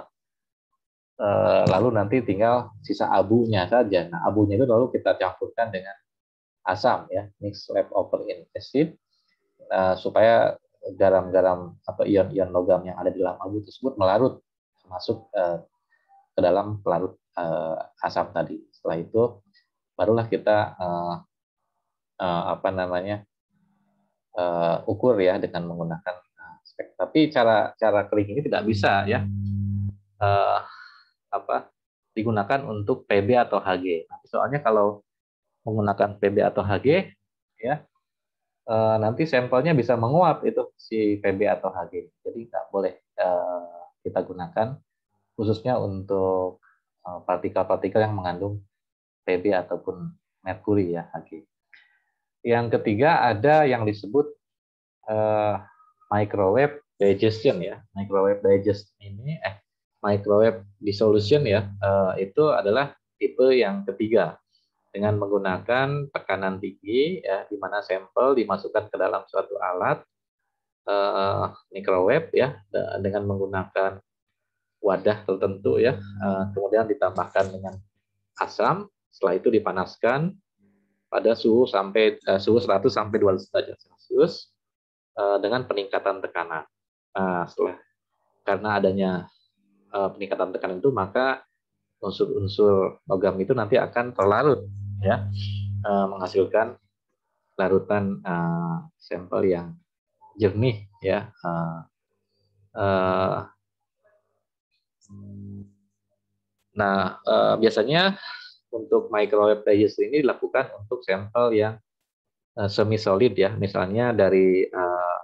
eh, lalu nanti tinggal sisa abunya saja nah abunya itu lalu kita campurkan dengan asam ya mix leftover in acid uh, supaya garam-garam atau ion-ion logam yang ada di dalam abu tersebut melarut masuk eh, ke dalam pelarut eh, asap tadi. Setelah itu barulah kita eh, apa namanya ukur ya dengan menggunakan spek. Tapi cara cara kering ini tidak bisa ya apa digunakan untuk PB atau HG. Soalnya kalau menggunakan PB atau HG ya eh, nanti sampelnya bisa menguap itu si PB atau HG. Jadi nggak boleh eh, kita gunakan khususnya untuk eh, partikel-partikel yang mengandung PB ataupun merkuri ya HG. Yang ketiga ada yang disebut eh, microwave digestion ya. Microwave digestion ini eh microwave dissolution ya eh, itu adalah tipe yang ketiga dengan menggunakan tekanan tinggi ya di mana sampel dimasukkan ke dalam suatu alat uh, microwave ya dengan menggunakan wadah tertentu ya uh, kemudian ditambahkan dengan asam setelah itu dipanaskan pada suhu sampai uh, suhu 100 sampai 200 derajat celcius uh, dengan peningkatan tekanan nah, setelah karena adanya uh, peningkatan tekanan itu maka unsur-unsur logam itu nanti akan terlarut ya uh, menghasilkan larutan uh, sampel yang jernih ya uh, uh, nah uh, biasanya untuk microwave digester ini dilakukan untuk sampel yang uh, semi solid ya misalnya dari uh,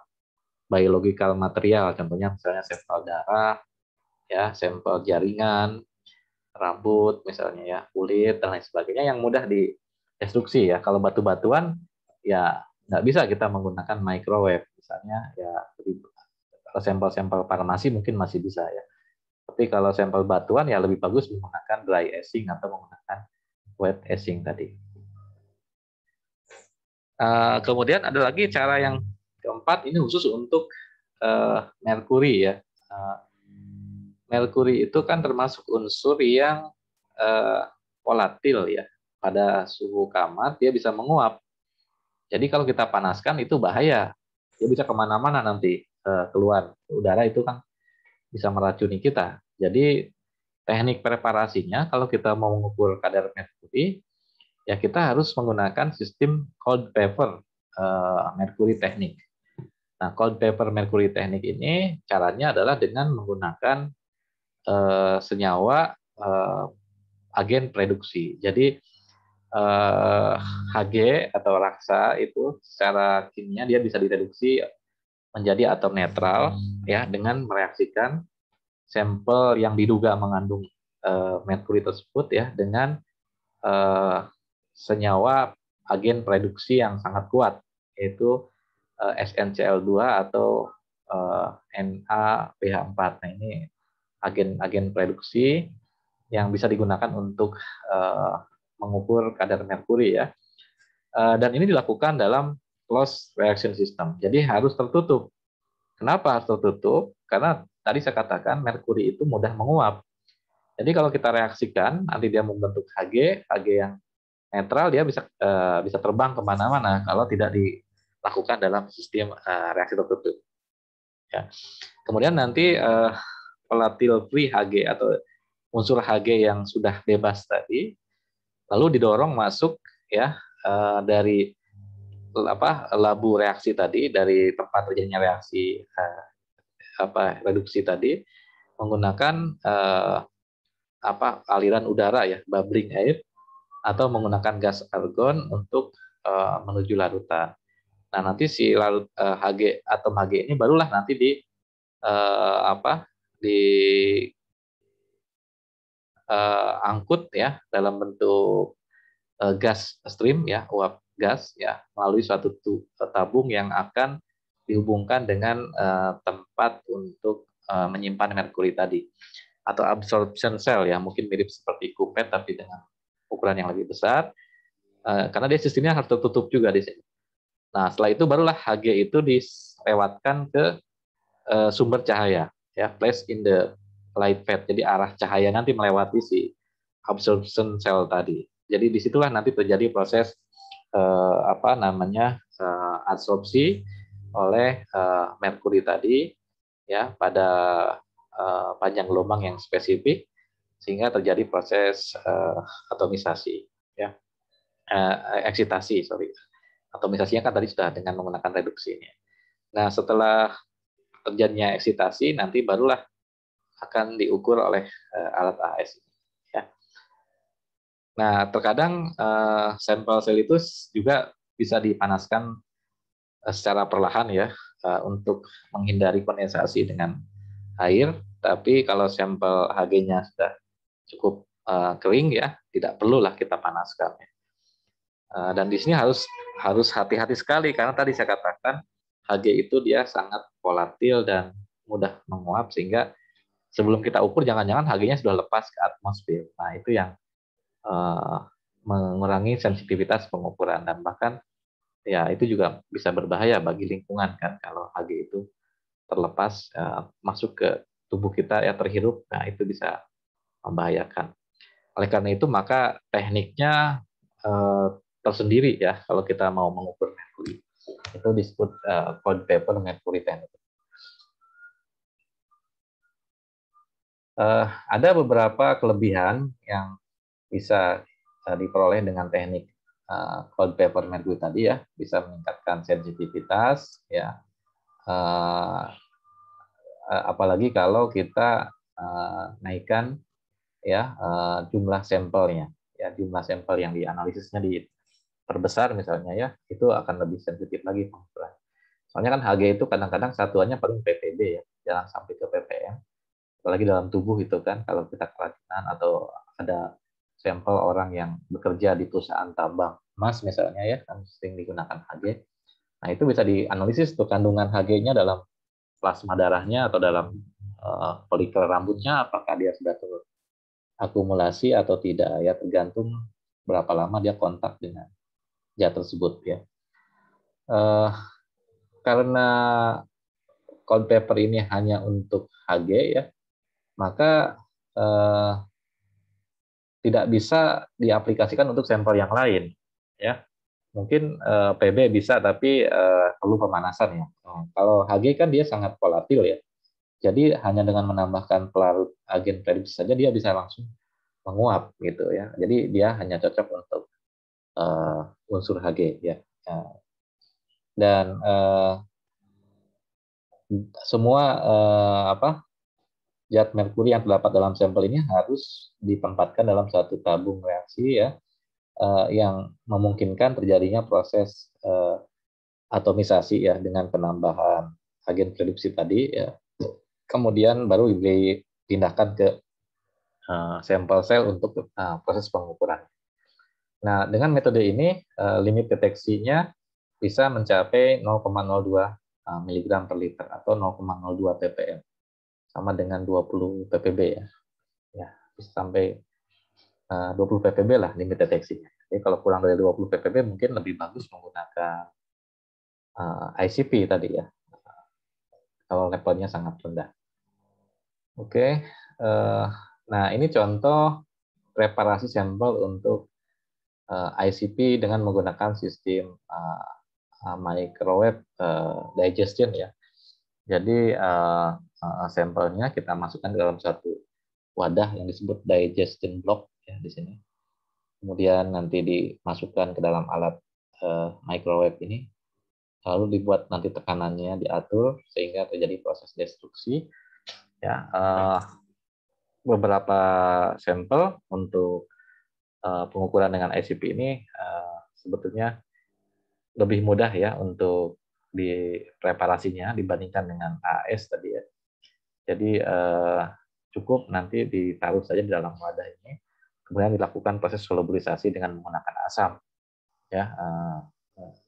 biological material contohnya misalnya sampel darah ya sampel jaringan rambut misalnya ya, kulit dan lain sebagainya yang mudah didestruksi ya. Kalau batu-batuan ya nggak bisa kita menggunakan microwave misalnya ya Kalau sampel-sampel farmasi mungkin masih bisa ya. Tapi kalau sampel batuan ya lebih bagus menggunakan dry etching atau menggunakan wet etching tadi. Eh, kemudian ada lagi cara yang keempat ini khusus untuk eh, merkuri ya. Eh, merkuri itu kan termasuk unsur yang eh, volatil ya. Pada suhu kamar dia bisa menguap. Jadi kalau kita panaskan itu bahaya. Dia bisa kemana-mana nanti eh, keluar udara itu kan bisa meracuni kita. Jadi teknik preparasinya kalau kita mau mengukur kadar merkuri ya kita harus menggunakan sistem cold paper eh, merkuri teknik. Nah, cold paper merkuri teknik ini caranya adalah dengan menggunakan Eh, senyawa uh, agen reduksi. Jadi eh, Hg atau raksa itu secara kimia dia bisa direduksi menjadi atom netral ya dengan mereaksikan sampel yang diduga mengandung eh, merkuri tersebut ya dengan eh, senyawa agen reduksi yang sangat kuat yaitu eh, SNCl2 atau NaPH4. Nah ini agen-agen reduksi yang bisa digunakan untuk uh, mengukur kadar merkuri ya. Uh, dan ini dilakukan dalam closed reaction system. Jadi harus tertutup. Kenapa harus tertutup? Karena tadi saya katakan merkuri itu mudah menguap. Jadi kalau kita reaksikan, nanti dia membentuk Hg, Hg yang netral dia bisa uh, bisa terbang kemana-mana kalau tidak dilakukan dalam sistem uh, reaksi tertutup. Ya. Kemudian nanti uh, volatil free Hg atau unsur Hg yang sudah bebas tadi, lalu didorong masuk ya eh, dari apa labu reaksi tadi dari tempat terjadinya reaksi eh, apa reduksi tadi menggunakan eh, apa aliran udara ya bubbling air atau menggunakan gas argon untuk menuju larutan. Nah nanti si larut Hg atau Hg ini barulah nanti di apa diangkut eh, uh, ya dalam bentuk uh, gas stream ya uap gas ya melalui suatu tabung yang akan dihubungkan dengan uh, tempat untuk uh, menyimpan merkuri tadi atau absorption cell ya mungkin mirip seperti kupet tapi dengan ukuran yang lebih besar uh, karena dia sistemnya harus tertutup juga di sini. Nah setelah itu barulah Hg itu dilewatkan ke uh, sumber cahaya ya place in the light path jadi arah cahaya nanti melewati si absorption cell tadi jadi disitulah nanti terjadi proses eh, apa namanya eh, absorpsi oleh eh, merkuri tadi ya pada eh, panjang gelombang yang spesifik sehingga terjadi proses eh, atomisasi ya eh, eksitasi sorry atomisasinya kan tadi sudah dengan menggunakan reduksinya. Nah setelah terjadinya eksitasi nanti barulah akan diukur oleh eh, alat AS. Ya. Nah, terkadang eh, sampel sel itu juga bisa dipanaskan eh, secara perlahan ya untuk menghindari kondensasi dengan air. Tapi kalau sampel Hg-nya sudah cukup kering ya, tidak perlulah kita panaskan. Ya. Dan di sini harus harus hati-hati sekali karena tadi saya katakan HG itu dia sangat volatil dan mudah menguap sehingga sebelum kita ukur jangan-jangan HG-nya sudah lepas ke atmosfer. Nah, itu yang uh, mengurangi sensitivitas pengukuran dan bahkan ya itu juga bisa berbahaya bagi lingkungan kan kalau HG itu terlepas uh, masuk ke tubuh kita ya terhirup. Nah, itu bisa membahayakan. Oleh karena itu maka tekniknya uh, tersendiri ya kalau kita mau mengukur itu disebut uh, paper mercury puritan. Uh, ada beberapa kelebihan yang bisa uh, diperoleh dengan teknik uh, cold paper mercury tadi ya, bisa meningkatkan sensitivitas ya. Uh, apalagi kalau kita uh, naikkan ya uh, jumlah sampelnya ya jumlah sampel yang dianalisisnya di terbesar misalnya ya, itu akan lebih sensitif lagi pengumpulan. Soalnya kan Hg itu kadang-kadang satuannya paling PPD ya, jangan sampai ke ppm. Apalagi dalam tubuh itu kan, kalau kita keracunan atau ada sampel orang yang bekerja di perusahaan tambang emas misalnya ya, kan sering digunakan Hg. Nah itu bisa dianalisis tuh kandungan Hg-nya dalam plasma darahnya atau dalam uh, rambutnya, apakah dia sudah terakumulasi atau tidak ya tergantung berapa lama dia kontak dengan kerja tersebut ya. Uh, karena count paper ini hanya untuk HG ya, maka uh, tidak bisa diaplikasikan untuk sampel yang lain ya mungkin uh, eh, PB bisa tapi uh, perlu pemanasan ya nah, kalau HG kan dia sangat volatil ya jadi hanya dengan menambahkan pelarut agen prediksi saja dia bisa langsung menguap gitu ya jadi dia hanya cocok untuk uh, unsur Hg ya. ya. Dan eh, semua eh, apa zat merkuri yang terdapat dalam sampel ini harus ditempatkan dalam satu tabung reaksi ya eh, yang memungkinkan terjadinya proses eh, atomisasi ya dengan penambahan agen reduksi tadi ya. Kemudian baru dipindahkan ke uh, sampel sel untuk uh, proses pengukuran. Nah, dengan metode ini eh, limit deteksinya bisa mencapai 0,02 eh, mg per liter atau 0,02 ppm. Sama dengan 20 ppb ya. Ya, bisa sampai 20 eh, ppb lah limit deteksinya. Jadi kalau kurang dari 20 ppb mungkin lebih bagus menggunakan ICP tadi ya. Kalau levelnya sangat rendah. Oke. Nah, ini contoh reparasi sampel untuk Eh, ICP dengan menggunakan sistem eh, eh, microwave digestion ya. Jadi sampelnya kita masukkan ke dalam satu wadah yang disebut digestion block ya di sini. Kemudian nanti dimasukkan ke dalam alat microwave ini lalu dibuat nanti tekanannya diatur sehingga terjadi proses destruksi ya beberapa sampel untuk Eh, pengukuran dengan ICP ini eh, sebetulnya lebih mudah ya untuk direparasinya dibandingkan dengan AS tadi ya. Jadi eh, cukup nanti ditaruh saja di dalam wadah ini, kemudian dilakukan proses solubilisasi dengan menggunakan asam, ya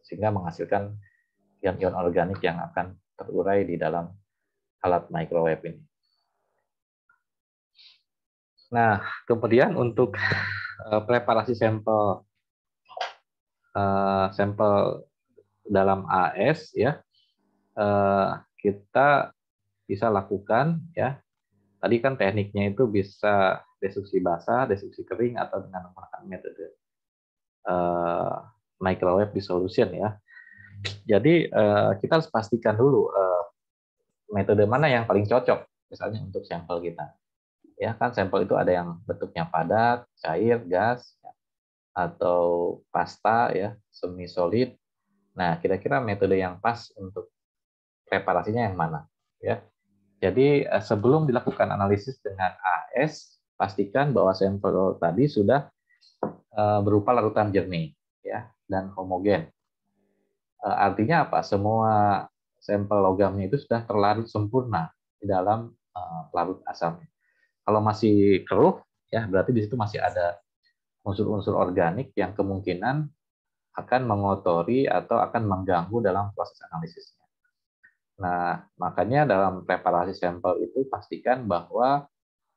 sehingga menghasilkan ion-ion organik yang akan terurai di dalam alat microwave ini. Nah, kemudian untuk Eh, preparasi sampel uh, sampel dalam AS ya uh, kita bisa lakukan ya tadi kan tekniknya itu bisa destruksi basah, destruksi kering atau dengan menggunakan metode uh, microwave dissolution ya. Jadi uh, kita harus pastikan dulu uh, metode mana yang paling cocok misalnya untuk sampel kita ya kan sampel itu ada yang bentuknya padat, cair, gas, atau pasta ya semi solid. Nah, kira-kira metode yang pas untuk preparasinya yang mana ya. Jadi eh, sebelum dilakukan analisis dengan AS, pastikan bahwa sampel tadi sudah eh, berupa larutan jernih ya dan homogen. Eh, artinya apa? Semua sampel logamnya itu sudah terlarut sempurna di dalam larut asamnya. Kalau masih keruh, ya berarti di situ masih ada unsur-unsur organik yang kemungkinan akan mengotori atau akan mengganggu dalam proses analisisnya. Nah, makanya dalam preparasi sampel itu pastikan bahwa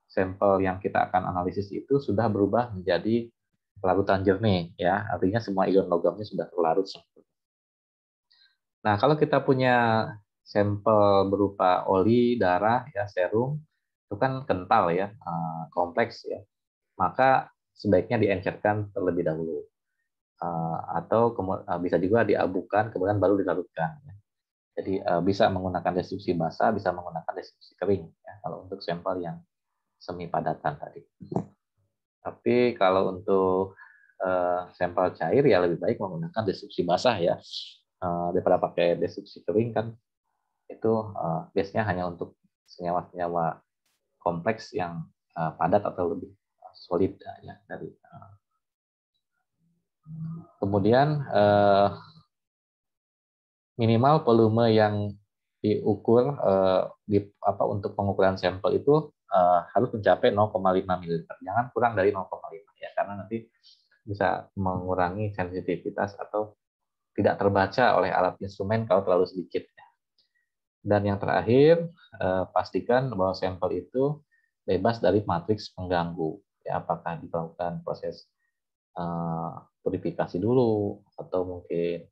sampel yang kita akan analisis itu sudah berubah menjadi larutan jernih ya, artinya semua ion logamnya sudah terlarut. Nah, kalau kita punya sampel berupa oli, darah, ya serum, itu kan kental ya, eh, kompleks ya, maka sebaiknya diencerkan terlebih dahulu eh, atau eh, bisa juga diabukan kemudian baru dilarutkan. Ya. Jadi bisa menggunakan destruksi basah, bisa menggunakan destruksi kering ya, kalau untuk sampel yang semi padatan tadi. Tapi kalau untuk sampel cair ya lebih baik menggunakan destruksi basah ya daripada pakai destruksi kering kan itu biasanya hanya untuk senyawa-senyawa kompleks yang eh, padat atau lebih eh, solid eh, ya dari kemudian minimal volume yang diukur di apa untuk pengukuran sampel itu harus mencapai 0,5 ml. Jangan kurang dari 0,5 ya karena nanti bisa mengurangi sensitivitas atau tidak terbaca oleh alat instrumen kalau terlalu sedikit. Dan yang terakhir, eh, pastikan bahwa sampel itu bebas dari matriks pengganggu. Ya, apakah dilakukan proses eh, purifikasi dulu atau mungkin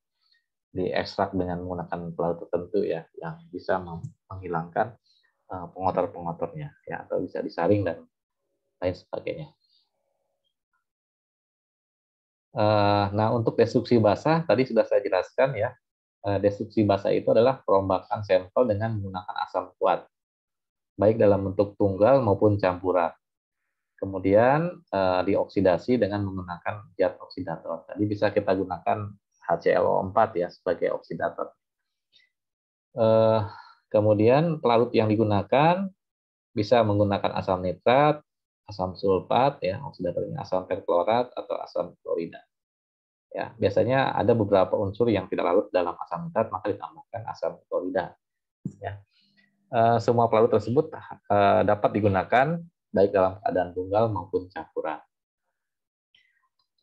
diekstrak dengan menggunakan pelarut tertentu ya yang bisa menghilangkan eh, pengotor-pengotornya ya atau bisa disaring dan lain sebagainya. Nah, untuk destruksi basah tadi sudah saya jelaskan ya Eh, destruksi basa itu adalah perombakan sampel dengan menggunakan asam kuat, baik dalam bentuk tunggal maupun campuran. Kemudian eh, dioksidasi dengan menggunakan zat oksidator. Tadi bisa kita gunakan HClO4 ya sebagai oksidator. Eh, kemudian pelarut yang digunakan bisa menggunakan asam nitrat, asam sulfat ya, oksidatornya asam perklorat atau asam klorida. Ya, biasanya ada beberapa unsur yang tidak larut dalam asam nitrat, maka ditambahkan asam klorida. Ya. Eh, semua pelarut tersebut eh, dapat digunakan baik dalam keadaan tunggal maupun campuran.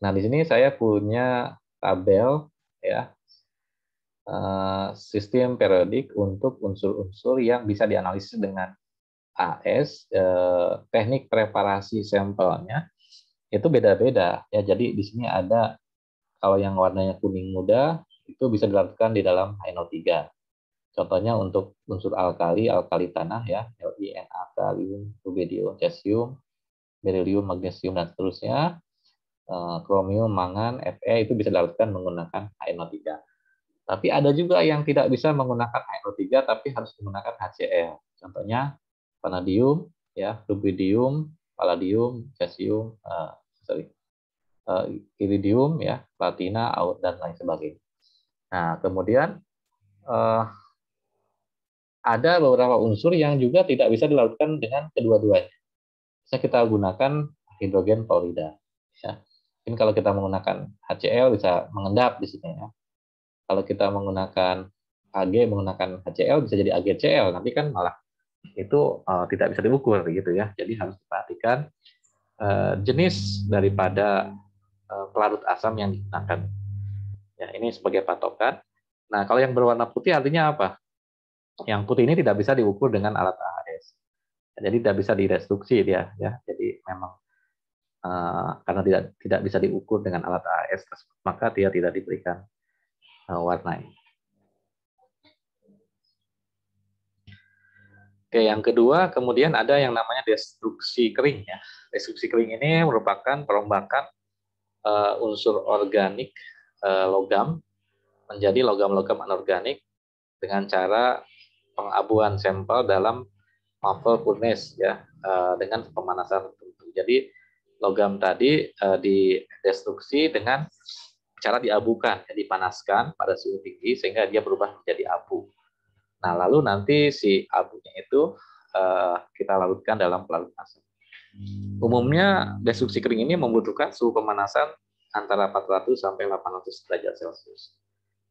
Nah, di sini saya punya tabel ya eh, sistem periodik untuk unsur-unsur yang bisa dianalisis dengan AS teknik preparasi sampelnya itu beda-beda ya jadi di sini ada kalau yang warnanya kuning muda, itu bisa dilakukan di dalam HNO3. Contohnya untuk unsur alkali, alkali tanah ya, LiNa, kalium, rubidium, cesium, beryllium, magnesium, dan seterusnya. Eh, kromium, mangan, Fe itu bisa dilakukan menggunakan HNO3. Tapi ada juga yang tidak bisa menggunakan HNO3 tapi harus menggunakan HCl. Contohnya vanadium, ya, rubidium, palladium, cesium, uh, sorry, Eh, iridium ya, platina, dan lain sebagainya. Nah, kemudian uh, ada beberapa unsur yang juga tidak bisa dilarutkan dengan kedua-duanya. Bisa kita gunakan hidrogen polida. Ya. Mungkin kalau kita menggunakan HCl bisa mengendap di sini ya. Kalau kita menggunakan Ag menggunakan HCl bisa jadi AgCl nanti kan malah itu uh, tidak bisa diukur gitu ya. Jadi harus diperhatikan uh, jenis daripada Eh, pelarut asam yang digunakan. Ya, ini sebagai patokan. Nah, kalau yang berwarna putih artinya apa? Yang putih ini tidak bisa diukur dengan alat AHS. Jadi tidak bisa direstruksi dia, ya. Jadi memang uh, karena tidak tidak bisa diukur dengan alat AHS, maka dia tidak diberikan uh, warna ini. Oke, yang kedua kemudian ada yang namanya destruksi kering ya. Destruksi kering ini merupakan perombakan uh, unsur organik uh, logam menjadi logam-logam anorganik dengan cara pengabuan sampel dalam muffle furnace ya uh, dengan pemanasan tertentu. Jadi logam tadi uh, didestruksi dengan cara diabukan, ya, dipanaskan pada suhu tinggi sehingga dia berubah menjadi abu. Nah lalu nanti si abunya itu uh, kita larutkan dalam pelarut asam. Umumnya destruksi kering ini membutuhkan suhu pemanasan antara 400 sampai 800 derajat Celcius.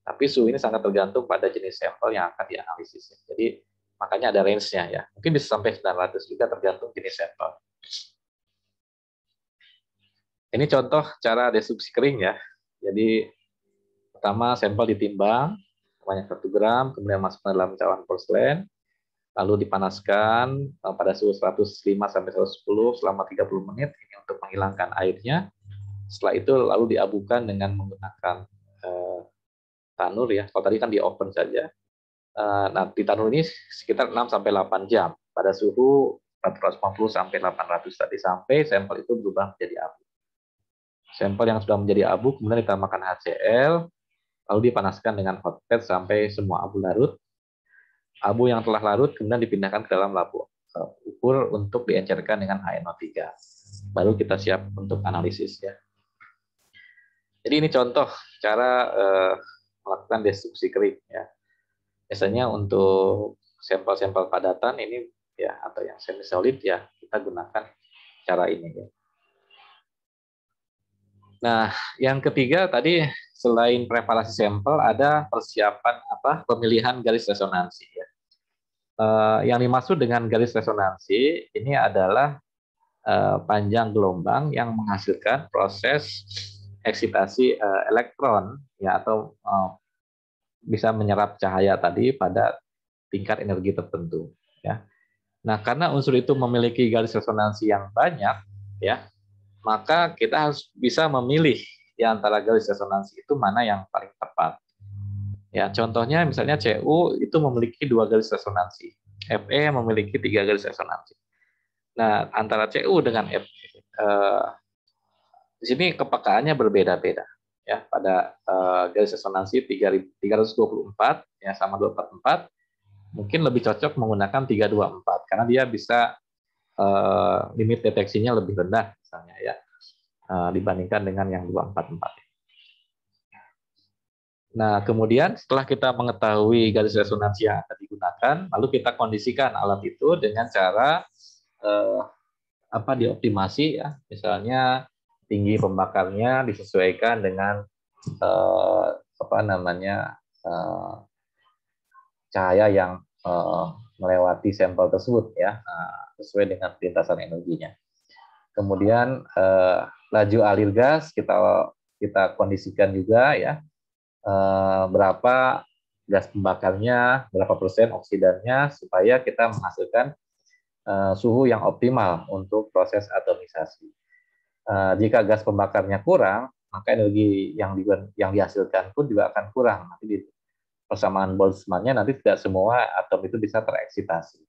Tapi suhu ini sangat tergantung pada jenis sampel yang akan dianalisis. Jadi makanya ada range-nya ya. Mungkin bisa sampai 900 juga tergantung jenis sampel. Ini contoh cara destruksi kering ya. Jadi pertama sampel ditimbang, banyak satu gram, kemudian masuk ke dalam cawan porselen, lalu dipanaskan eh, pada suhu 105 sampai 110 selama 30 menit ini untuk menghilangkan airnya. Setelah itu lalu diabukan dengan menggunakan eh, tanur ya. Kalau tadi kan di oven saja. Eh, nah, di tanur ini sekitar 6 sampai 8 jam pada suhu 450 sampai 800 tadi sampai sampel itu berubah menjadi abu. Sampel yang sudah menjadi abu kemudian ditambahkan HCl lalu dipanaskan dengan hot plate sampai semua abu larut Abu yang telah larut kemudian dipindahkan ke dalam labu e, ukur untuk diencerkan dengan HNO3. Baru kita siap untuk analisis ya. Jadi ini contoh cara eh, melakukan destruksi kering ya. Biasanya untuk sampel-sampel padatan ini ya atau yang semi solid ya kita gunakan cara ini ya. Nah, yang ketiga tadi selain preparasi sampel ada persiapan apa pemilihan garis resonansi Eh, yang dimaksud dengan garis resonansi ini adalah eh, panjang gelombang yang menghasilkan proses eksitasi eh, elektron ya atau bisa menyerap cahaya tadi pada tingkat energi tertentu ya. Nah, karena unsur itu memiliki garis resonansi yang banyak ya, maka kita harus bisa memilih di antara garis resonansi itu mana yang paling tepat Ya, contohnya misalnya CU itu memiliki dua garis resonansi, FE memiliki tiga garis resonansi. Nah, antara CU dengan FE eh, di sini kepekaannya berbeda-beda ya pada eh, garis resonansi 324 ya sama 244 mungkin lebih cocok menggunakan 324 karena dia bisa eh, limit deteksinya lebih rendah misalnya ya eh, dibandingkan dengan yang 244. Nah, kemudian setelah kita mengetahui garis resonansi yang akan digunakan, lalu kita kondisikan alat itu dengan cara eh, apa dioptimasi ya. Misalnya tinggi pembakarnya disesuaikan dengan eh, apa namanya eh, cahaya yang eh, melewati sampel tersebut ya, nah, sesuai dengan lintasan energinya. Kemudian eh, laju alir gas kita kita kondisikan juga ya Eh, berapa gas pembakarnya, berapa persen oksidannya, supaya kita menghasilkan eh, suhu yang optimal untuk proses atomisasi. Eh, jika gas pembakarnya kurang, maka energi yang, di, yang dihasilkan pun juga akan kurang. Nanti di persamaan boltzmann nanti tidak semua atom itu bisa tereksitasi.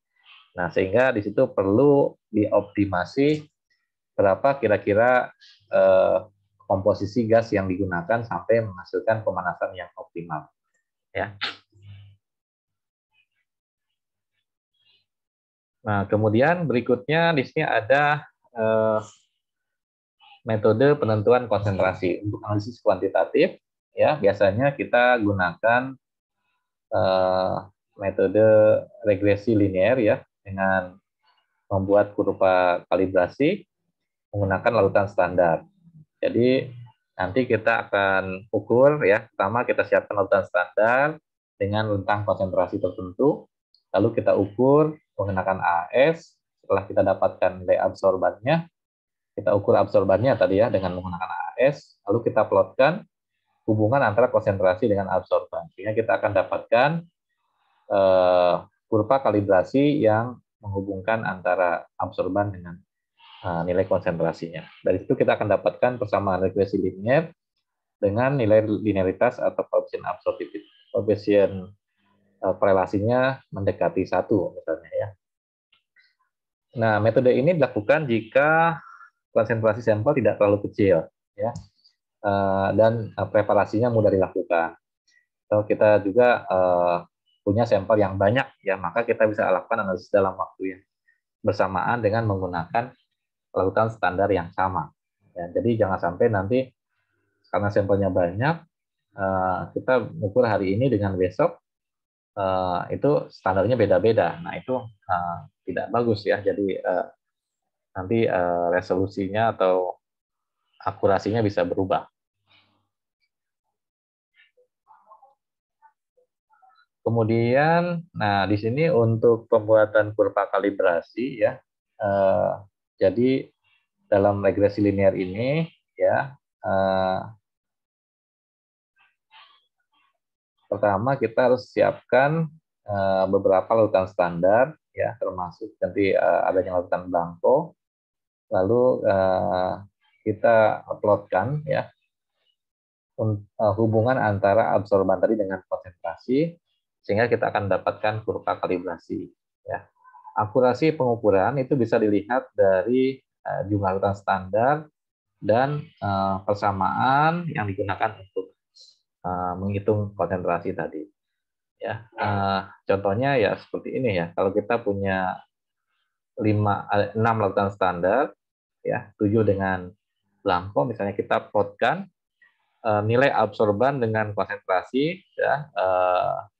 Nah, sehingga di situ perlu dioptimasi berapa kira-kira eh, komposisi gas yang digunakan sampai menghasilkan pemanasan yang optimal. Ya. Nah, kemudian berikutnya di sini ada eh, metode penentuan konsentrasi untuk analisis kuantitatif. Ya, biasanya kita gunakan eh, metode regresi linear ya dengan membuat kurva kalibrasi menggunakan larutan standar. Jadi nanti kita akan ukur ya, pertama kita siapkan lautan standar dengan rentang konsentrasi tertentu, lalu kita ukur menggunakan AS, setelah kita dapatkan nilai absorbannya, kita ukur absorbannya tadi ya dengan menggunakan AS, lalu kita plotkan hubungan antara konsentrasi dengan absorban. Sehingga kita akan dapatkan uh, eh, kurva kalibrasi yang menghubungkan antara absorban dengan Nah, nilai konsentrasinya. Dari situ kita akan dapatkan persamaan regresi linier dengan nilai linearitas atau koefisien absorptivitas, koefisien eh, korelasinya mendekati satu misalnya ya. Nah, metode ini dilakukan jika konsentrasi sampel tidak terlalu kecil ya. Eh, dan eh, preparasinya mudah dilakukan. Kalau kita juga punya sampel yang banyak ya, maka kita bisa lakukan analisis dalam waktu yang bersamaan dengan menggunakan lakukan standar yang sama. Ya, jadi jangan sampai nanti karena sampelnya banyak, eh, kita ukur hari ini dengan besok eh, itu standarnya beda-beda. Nah itu eh, tidak bagus ya. Jadi nanti resolusinya atau akurasinya bisa berubah. Kemudian, nah di sini untuk pembuatan kurva kalibrasi ya, jadi dalam regresi linear ini ya eh, pertama kita harus siapkan eh, beberapa larutan standar ya termasuk nanti eh, adanya larutan Blanco lalu eh, kita uploadkan, ya eh, hubungan antara absorban tadi dengan konsentrasi sehingga kita akan dapatkan kurva kalibrasi ya akurasi pengukuran itu bisa dilihat dari eh, jumlah hutan standar dan eh, persamaan yang digunakan untuk eh, menghitung konsentrasi tadi. Ya, contohnya ya seperti ini ya. Kalau kita punya 5 6 lautan standar ya, 7 dengan lampau misalnya kita plotkan nilai absorban dengan konsentrasi ya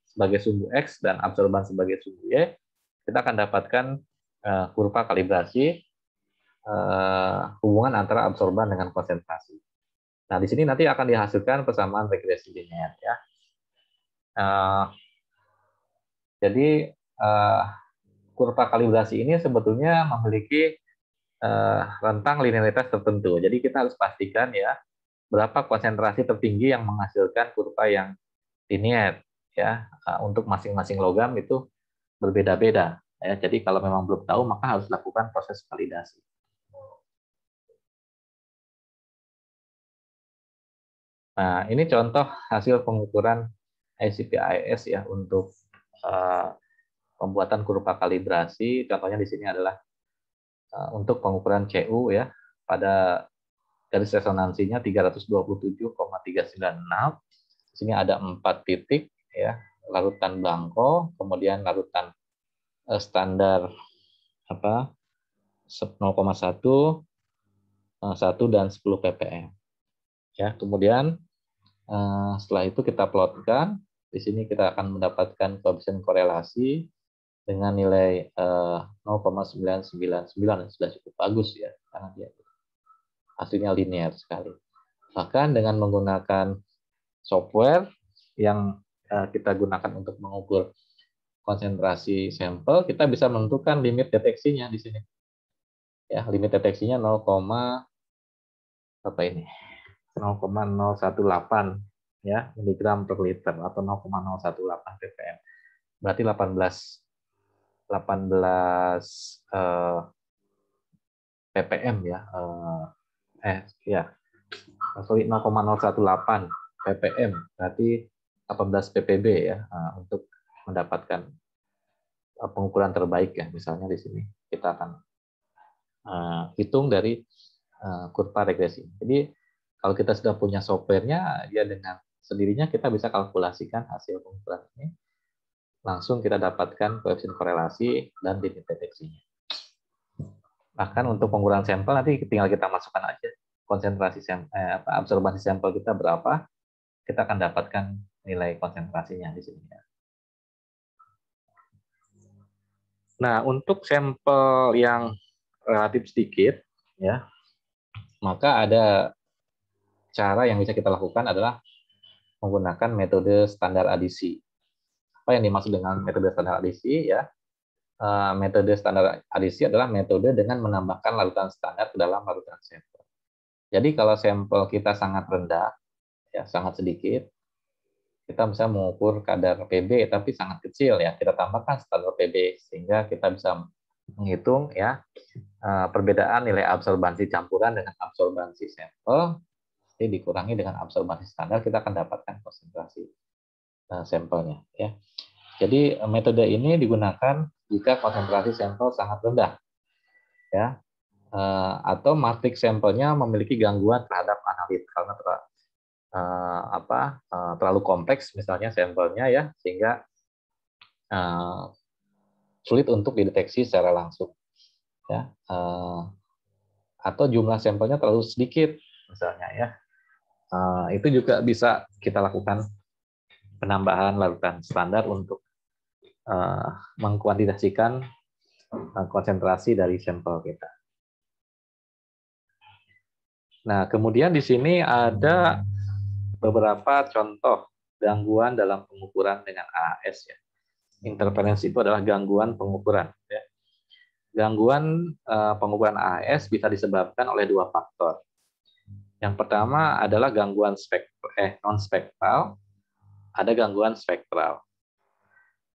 sebagai sumbu X dan absorban sebagai sumbu Y kita akan dapatkan uh, kurva kalibrasi uh, hubungan antara absorban dengan konsentrasi. Nah, di sini nanti akan dihasilkan persamaan regresi linear ya. Uh, jadi uh, kurva kalibrasi ini sebetulnya memiliki uh, rentang linearitas tertentu. Jadi kita harus pastikan ya berapa konsentrasi tertinggi yang menghasilkan kurva yang linear ya untuk masing-masing logam itu berbeda-beda. Ya, jadi kalau memang belum tahu, maka harus lakukan proses validasi. Nah, ini contoh hasil pengukuran ICPIS ya untuk uh, pembuatan kurva kalibrasi. Contohnya di sini adalah uh, untuk pengukuran CU ya pada garis resonansinya 327,396. Di sini ada empat titik ya larutan blanko, kemudian larutan eh, standar apa 0,1 1 eh, dan 10 ppm. Ya, kemudian eh, setelah itu kita plotkan. Di sini kita akan mendapatkan koefisien korelasi dengan nilai 0,999 sudah cukup bagus ya karena dia hasilnya linear sekali. Bahkan dengan menggunakan software yang Eh, kita gunakan untuk mengukur konsentrasi sampel, kita bisa menentukan limit deteksinya di sini. Ya, limit deteksinya 0, apa ini? 0,018 ya miligram per liter atau 0,018 ppm. Berarti 18 18 eh, ppm ya. Eh, eh ya. Sorry 0,018 ppm. Berarti 18 PPB ya eh, untuk mendapatkan eh, pengukuran terbaik ya misalnya di sini kita akan eh, hitung dari kurva regresi. Jadi kalau kita sudah punya softwarenya, ya dengan sendirinya kita bisa kalkulasikan hasil pengukuran ini. Langsung kita dapatkan koefisien korelasi dan titik deteksinya. Bahkan untuk pengukuran sampel nanti tinggal kita masukkan aja konsentrasi sampel, eh, absorbansi sampel kita berapa, kita akan dapatkan nilai konsentrasinya di sini. Ya. Nah, untuk sampel yang relatif sedikit, ya, maka ada cara yang bisa kita lakukan adalah menggunakan metode standar adisi. Apa yang dimaksud dengan metode standar adisi? Ya, eh, metode standar adisi adalah metode dengan menambahkan larutan standar ke dalam larutan sampel. Jadi kalau sampel kita sangat rendah, ya sangat sedikit, kita bisa mengukur kadar PB tapi sangat kecil ya kita tambahkan standar PB sehingga kita bisa menghitung ya eh, perbedaan nilai absorbansi campuran dengan absorbansi sampel jadi dikurangi dengan absorbansi standar kita akan dapatkan konsentrasi eh, sampelnya ya jadi eh, metode ini digunakan jika konsentrasi sampel sangat rendah ya atau matriks sampelnya memiliki gangguan terhadap analit karena uh, apa uh, terlalu kompleks misalnya sampelnya ya sehingga uh, sulit untuk dideteksi secara langsung ya uh, atau jumlah sampelnya terlalu sedikit misalnya ya uh, itu juga bisa kita lakukan penambahan larutan standar untuk uh, mengkuantitasikan konsentrasi dari sampel kita. Nah, kemudian di sini ada beberapa contoh gangguan dalam pengukuran dengan AAS ya. Interferensi itu adalah gangguan pengukuran ya. Gangguan uh, pengukuran AAS bisa disebabkan oleh dua faktor. Yang pertama adalah gangguan spektral, eh, non spektral, ada gangguan spektral.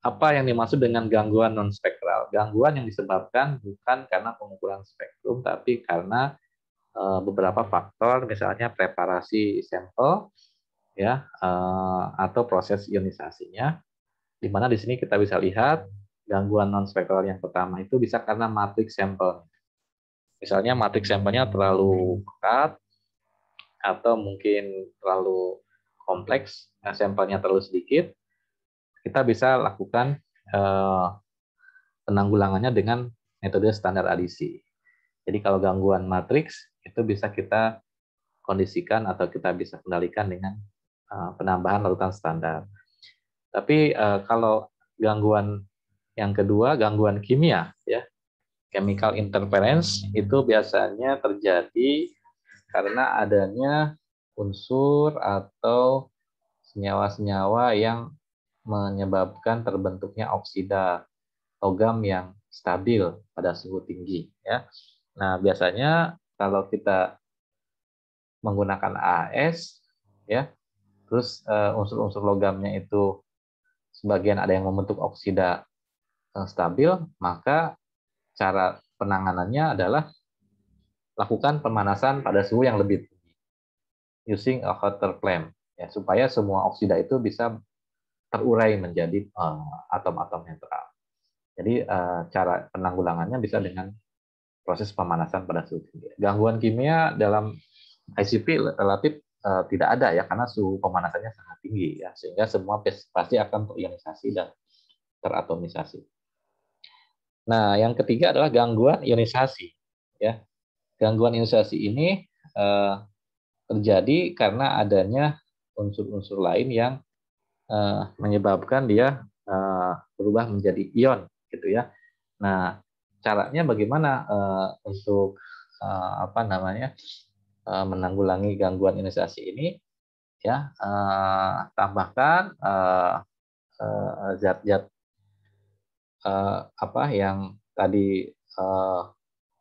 Apa yang dimaksud dengan gangguan non spektral? Gangguan yang disebabkan bukan karena pengukuran spektrum, tapi karena eh, beberapa faktor, misalnya preparasi sampel, ya eh, atau proses ionisasinya di mana di sini kita bisa lihat gangguan non spektral yang pertama itu bisa karena matriks sampel misalnya matriks sampelnya terlalu pekat atau mungkin terlalu kompleks nah, sampelnya terlalu sedikit kita bisa lakukan eh, penanggulangannya dengan metode standar adisi jadi kalau gangguan matriks itu bisa kita kondisikan atau kita bisa kendalikan dengan Eh, penambahan larutan standar. Tapi eh, kalau gangguan yang kedua, gangguan kimia, ya, chemical interference itu biasanya terjadi karena adanya unsur atau senyawa-senyawa yang menyebabkan terbentuknya oksida logam yang stabil pada suhu tinggi ya. Nah, biasanya kalau kita menggunakan AS ya, Terus eh, unsur-unsur logamnya itu sebagian ada yang membentuk oksida eh, stabil, maka cara penanganannya adalah lakukan pemanasan pada suhu yang lebih tinggi using a hotter flame ya supaya semua oksida itu bisa terurai menjadi eh, atom-atom uh, netral. Jadi uh, cara penanggulangannya bisa dengan proses pemanasan pada suhu tinggi. Gangguan kimia dalam ICP relatif uh, tidak ada ya karena suhu pemanasannya sangat tinggi ya sehingga semua pasti akan terionisasi dan teratomisasi. Nah, yang ketiga adalah gangguan ionisasi ya. Gangguan ionisasi ini eh, terjadi karena adanya unsur-unsur lain yang eh, menyebabkan dia eh, berubah menjadi ion gitu ya. Nah, caranya bagaimana eh, untuk eh, apa namanya? Eh, menanggulangi gangguan inisiasi ini ya uh, tambahkan eh, zat-zat uh, uh, apa yang tadi uh,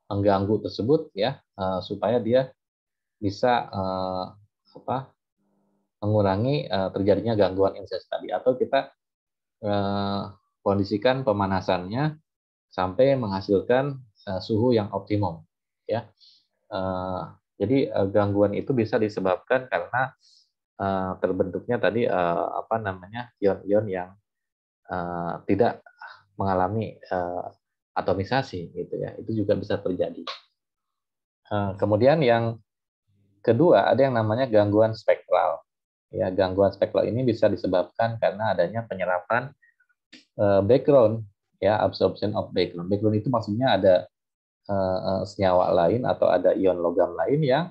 mengganggu tersebut ya uh, supaya dia bisa uh, apa mengurangi uh, terjadinya gangguan inisiasi tadi atau kita uh, kondisikan pemanasannya sampai menghasilkan uh, suhu yang optimum ya uh, jadi uh, gangguan itu bisa disebabkan karena uh, terbentuknya tadi uh, apa namanya ion-ion yang uh, tidak mengalami uh, atomisasi gitu ya. Itu juga bisa terjadi. Uh, kemudian yang kedua ada yang namanya gangguan spektral. Ya, gangguan spektral ini bisa disebabkan karena adanya penyerapan uh, background ya absorption of background. Background itu maksudnya ada Eh, eh, senyawa lain atau ada ion logam lain yang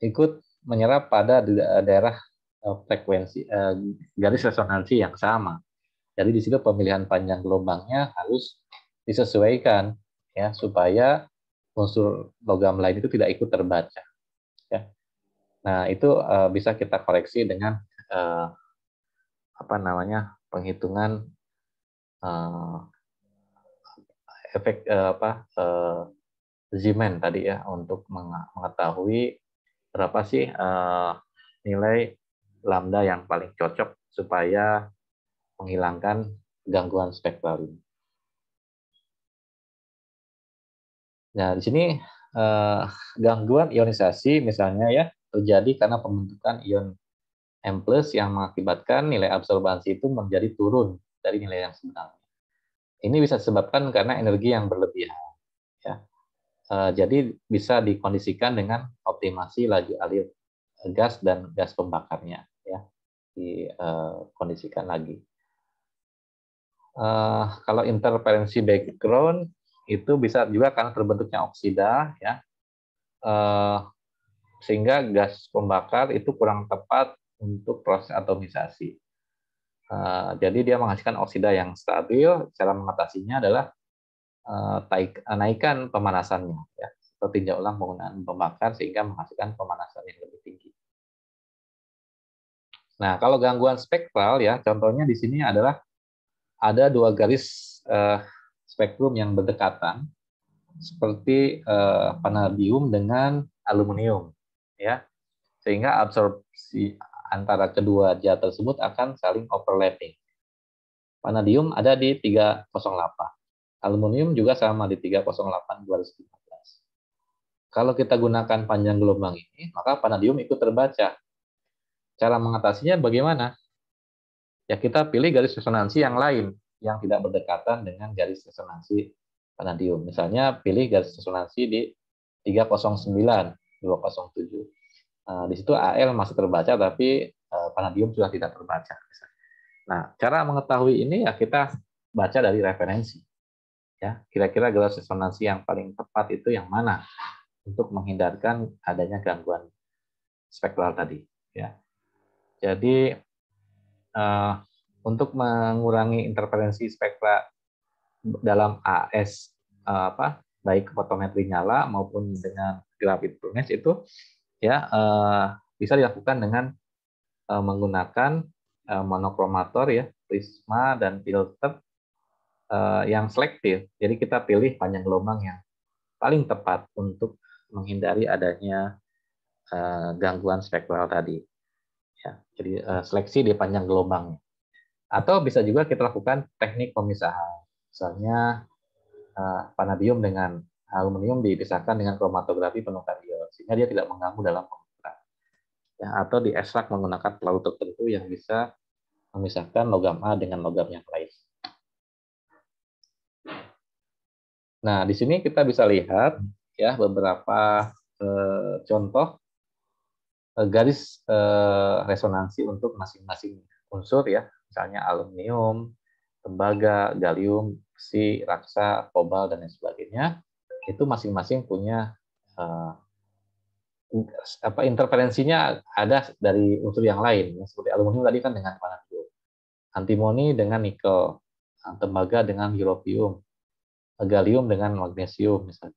ikut menyerap pada daerah eh, frekuensi garis resonansi yang sama. Jadi di situ pemilihan panjang gelombangnya harus disesuaikan ya supaya unsur logam lain itu tidak ikut terbaca. Ya. Nah itu bisa kita koreksi dengan apa namanya penghitungan efek apa Zeman tadi ya untuk mengetahui berapa sih uh, nilai lambda yang paling cocok supaya menghilangkan gangguan spektral ini. Nah, di sini uh, gangguan ionisasi misalnya ya terjadi karena pembentukan ion M+ yang mengakibatkan nilai absorbansi itu menjadi turun dari nilai yang sebenarnya. Ini bisa disebabkan karena energi yang berlebihan ya. Eh, jadi bisa dikondisikan dengan optimasi laju alir gas dan gas pembakarnya ya dikondisikan eh, lagi. Uh, kalau interferensi background itu bisa juga karena terbentuknya oksida ya uh, sehingga gas pembakar itu kurang tepat untuk proses atomisasi. Uh, jadi dia menghasilkan oksida yang stabil. Cara mengatasinya adalah taik, eh, eh, naikkan pemanasannya ya atau tinjau ulang penggunaan pembakar sehingga menghasilkan pemanasan yang lebih tinggi. Nah, kalau gangguan spektral ya contohnya di sini adalah ada dua garis eh, spektrum yang berdekatan seperti eh, dengan aluminium ya. Sehingga absorpsi antara kedua zat tersebut akan saling overlapping. Panadium ada di 308 Aluminium juga sama di 308 215. Kalau kita gunakan panjang gelombang ini, maka panadium ikut terbaca. Cara mengatasinya bagaimana? Ya kita pilih garis resonansi yang lain yang tidak berdekatan dengan garis resonansi panadium. Misalnya pilih garis resonansi di 309 207 eh, di situ AL masih terbaca tapi panadium eh, sudah tidak terbaca. Nah, cara mengetahui ini ya kita baca dari referensi ya kira-kira gelas resonansi yang paling tepat itu yang mana untuk menghindarkan adanya gangguan spektral tadi ya jadi uh, untuk mengurangi interferensi spektra dalam AS uh, eh, apa baik fotometri nyala maupun dengan gravit brightness itu ya uh, bisa dilakukan dengan uh, menggunakan monokromator ya prisma dan filter Eh, yang selektif. Jadi kita pilih panjang gelombang yang paling tepat untuk menghindari adanya eh, gangguan spektral tadi. Ya, jadi eh, seleksi di panjang gelombang. Atau bisa juga kita lakukan teknik pemisahan. Misalnya panadium dengan aluminium dipisahkan dengan kromatografi penuh kation sehingga dia tidak mengganggu dalam pemisahan. Ya, atau diekstrak menggunakan pelaut tertentu yang bisa memisahkan logam A dengan logam yang lain Nah, di sini kita bisa lihat hmm. ya beberapa eh, contoh eh, garis eh, resonansi untuk masing-masing unsur ya, misalnya aluminium, tembaga, galium, besi, raksa, kobal dan lain sebagainya. Itu masing-masing punya eh, apa interferensinya ada dari unsur yang lain ya seperti aluminium tadi kan dengan vanadium antimoni dengan nikel eh, tembaga dengan europium galium dengan magnesium misalnya.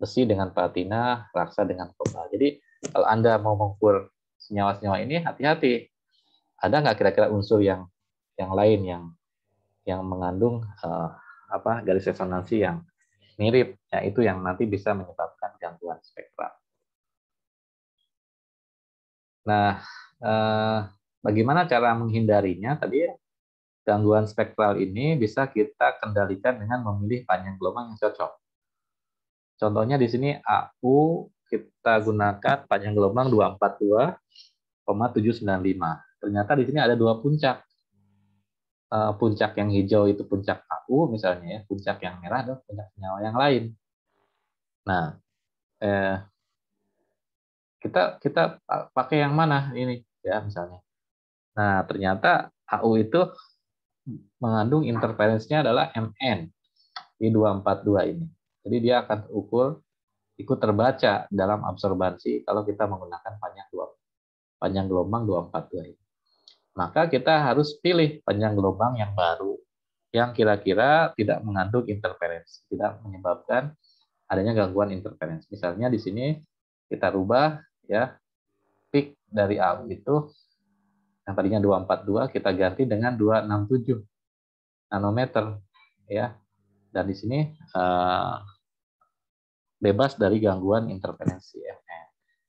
Besi dengan platina, raksa dengan kobalt. Jadi kalau Anda mau mengukur senyawa-senyawa ini hati-hati. Ada nggak kira-kira unsur yang yang lain yang yang mengandung uh, apa garis resonansi yang mirip ya itu yang nanti bisa menyebabkan gangguan spektra. Nah, uh, bagaimana cara menghindarinya? Tadi ya, gangguan spektral ini bisa kita kendalikan dengan memilih panjang gelombang yang cocok. Contohnya di sini AU kita gunakan panjang gelombang 242,795. Ternyata di sini ada dua puncak. Eh, puncak yang hijau itu puncak AU misalnya ya, puncak yang merah adalah puncak senyawa yang lain. Nah, eh, kita kita pakai yang mana ini ya misalnya. Nah, ternyata AU itu mengandung interferensinya adalah MN di 242 ini. Jadi dia akan terukur ikut terbaca dalam absorbansi kalau kita menggunakan panjang dua panjang gelombang 242 ini. Maka kita harus pilih panjang gelombang yang baru yang kira-kira tidak mengandung interferensi, tidak menyebabkan adanya gangguan interferensi. Misalnya di sini kita rubah ya peak dari AU itu yang tadinya 242 kita ganti dengan 267 nanometer ya. Dan di sini eh, bebas dari gangguan interferensi FM.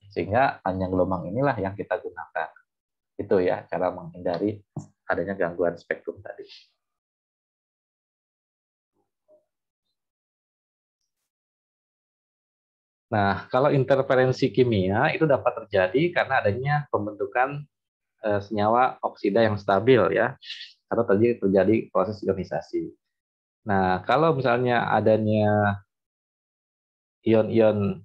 Sehingga panjang gelombang inilah yang kita gunakan. Itu ya cara menghindari adanya gangguan spektrum tadi. Nah, kalau interferensi kimia itu dapat terjadi karena adanya pembentukan Eh, senyawa oksida yang stabil ya atau terjadi terjadi proses ionisasi. Nah, kalau misalnya adanya ion-ion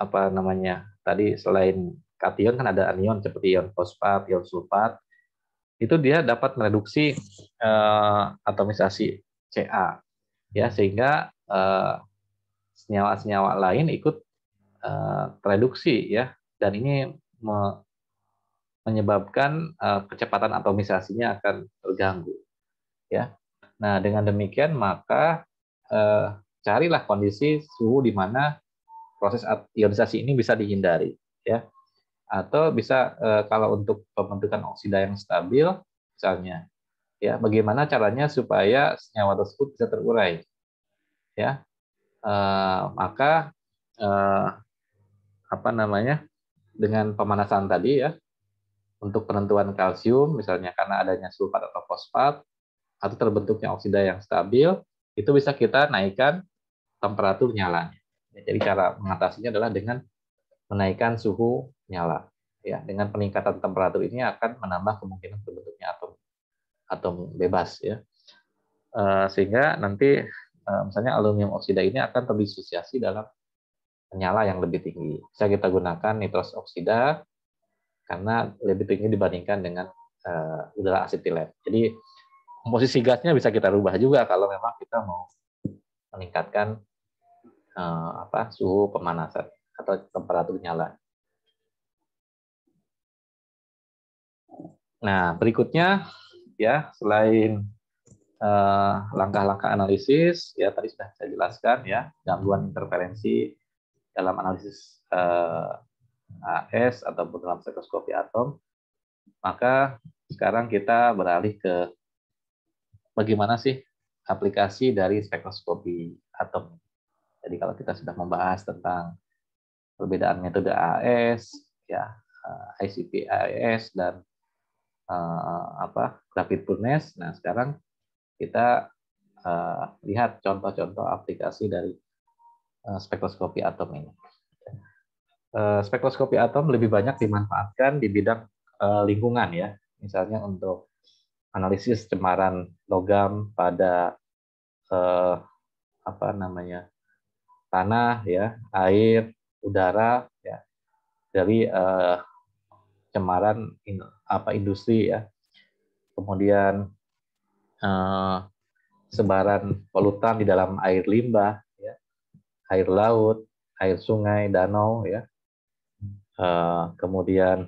apa namanya? Tadi selain kation kan ada anion seperti ion fosfat, ion sulfat. Itu dia dapat mereduksi eh, atomisasi Ca ya sehingga eh, senyawa-senyawa eh, lain ikut eh, tereduksi ya dan ini menyebabkan eh, kecepatan atomisasinya akan terganggu. Ya. Nah, dengan demikian maka uh, carilah kondisi suhu di mana proses ionisasi ini bisa dihindari, ya. Atau bisa uh, kalau untuk pembentukan oksida yang stabil, misalnya, ya, bagaimana caranya supaya senyawa tersebut bisa terurai, ya. Uh, maka uh, apa namanya dengan pemanasan tadi ya untuk penentuan kalsium, misalnya karena adanya sulfat atau fosfat, atau terbentuknya oksida yang stabil, itu bisa kita naikkan temperatur nyalanya. Ya, jadi cara mengatasinya adalah dengan menaikkan suhu nyala. Ya, dengan peningkatan temperatur ini akan menambah kemungkinan terbentuknya atom atom bebas ya. Eh, sehingga nanti eh, misalnya aluminium oksida ini akan terdisosiasi dalam nyala yang lebih tinggi. Bisa kita gunakan nitros oksida karena lebih tinggi dibandingkan dengan uh, udara asetilen. Jadi komposisi gasnya bisa kita rubah juga kalau memang kita mau meningkatkan uh, apa suhu pemanasan atau temperatur nyala. Nah, berikutnya ya selain eh, langkah-langkah uh, analisis ya tadi sudah saya jelaskan ya gangguan interferensi dalam analisis uh, AS ataupun dalam spektroskopi atom, maka sekarang kita beralih ke bagaimana sih aplikasi dari spektroskopi atom. Jadi kalau kita sudah membahas tentang perbedaan metode AS, ya eh, ICP AS dan eh, apa Graphic Nah sekarang kita eh, lihat contoh-contoh aplikasi dari eh, spektroskopi atom ini. Eh, spektroskopi atom lebih banyak dimanfaatkan di bidang eh, lingkungan ya, misalnya untuk analisis cemaran logam pada eh, apa namanya tanah ya, air, udara ya dari cemaran apa industri ya, kemudian sebaran polutan di dalam air limbah ya, air laut, air sungai, danau ya, Eh, kemudian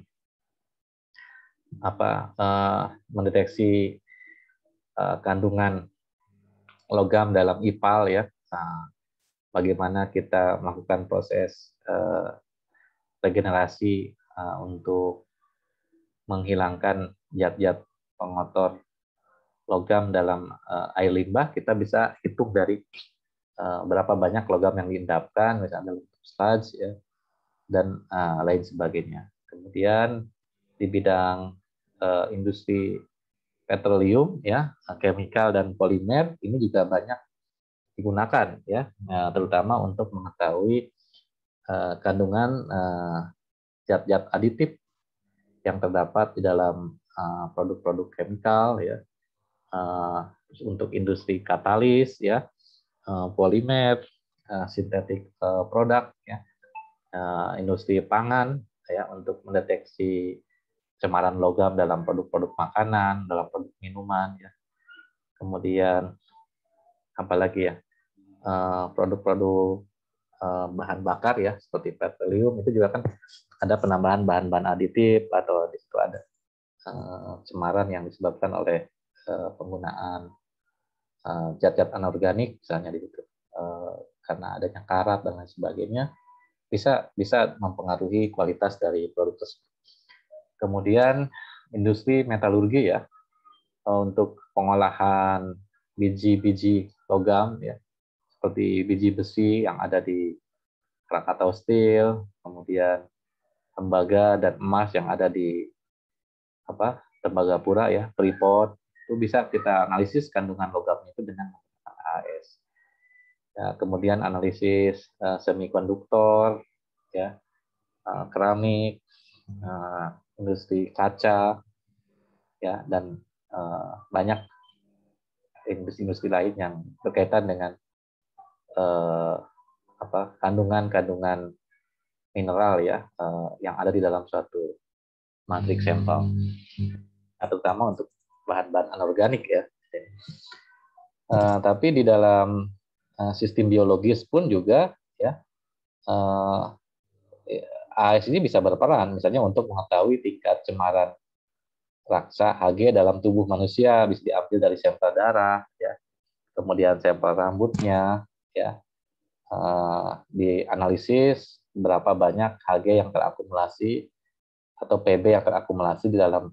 apa eh, mendeteksi eh, kandungan logam dalam ipal ya nah, bagaimana kita melakukan proses regenerasi untuk menghilangkan zat-zat pengotor logam dalam air limbah kita bisa hitung dari berapa banyak logam yang diendapkan misalnya dalam sludge ya dan uh, lain sebagainya. Kemudian di bidang uh, industri petroleum ya, chemical dan polimer ini juga banyak digunakan ya, uh, terutama untuk mengetahui uh, kandungan eh, zat-zat uh, aditif yang terdapat di dalam produk-produk uh, chemical ya. Uh, untuk industri katalis ya, uh, polimer, uh, sintetik uh, produk ya Eh, industri pangan ya untuk mendeteksi cemaran logam dalam produk-produk makanan, dalam produk minuman ya. Kemudian apa lagi ya? Eh, produk-produk eh, bahan bakar ya seperti petroleum itu juga kan ada penambahan bahan-bahan aditif atau di situ ada cemaran yang disebabkan oleh penggunaan zat-zat anorganik misalnya di situ karena adanya karat dan lain sebagainya bisa bisa mempengaruhi kualitas dari produk tersebut. Kemudian industri metalurgi ya eh, untuk pengolahan biji-biji logam ya seperti biji besi yang ada di Krakatau Steel, kemudian tembaga dan emas yang ada di apa tembaga pura ya Freeport itu bisa kita analisis kandungan logamnya itu dengan menggunakan AS ya, kemudian analisis uh, semikonduktor, ya, uh, keramik, uh, industri kaca, ya, dan uh, banyak industri-industri lain yang berkaitan dengan apa kandungan-kandungan mineral ya uh, yang ada di dalam suatu matriks hmm. sampel, nah, terutama untuk bahan-bahan anorganik ya. Uh, tapi di dalam Eh, sistem biologis pun juga ya eh, AS ya, ini bisa berperan misalnya untuk mengetahui tingkat cemaran raksa Hg dalam tubuh manusia bisa diambil dari sampel darah ya kemudian sampel rambutnya ya eh, di analisis berapa banyak Hg yang terakumulasi atau Pb yang terakumulasi di dalam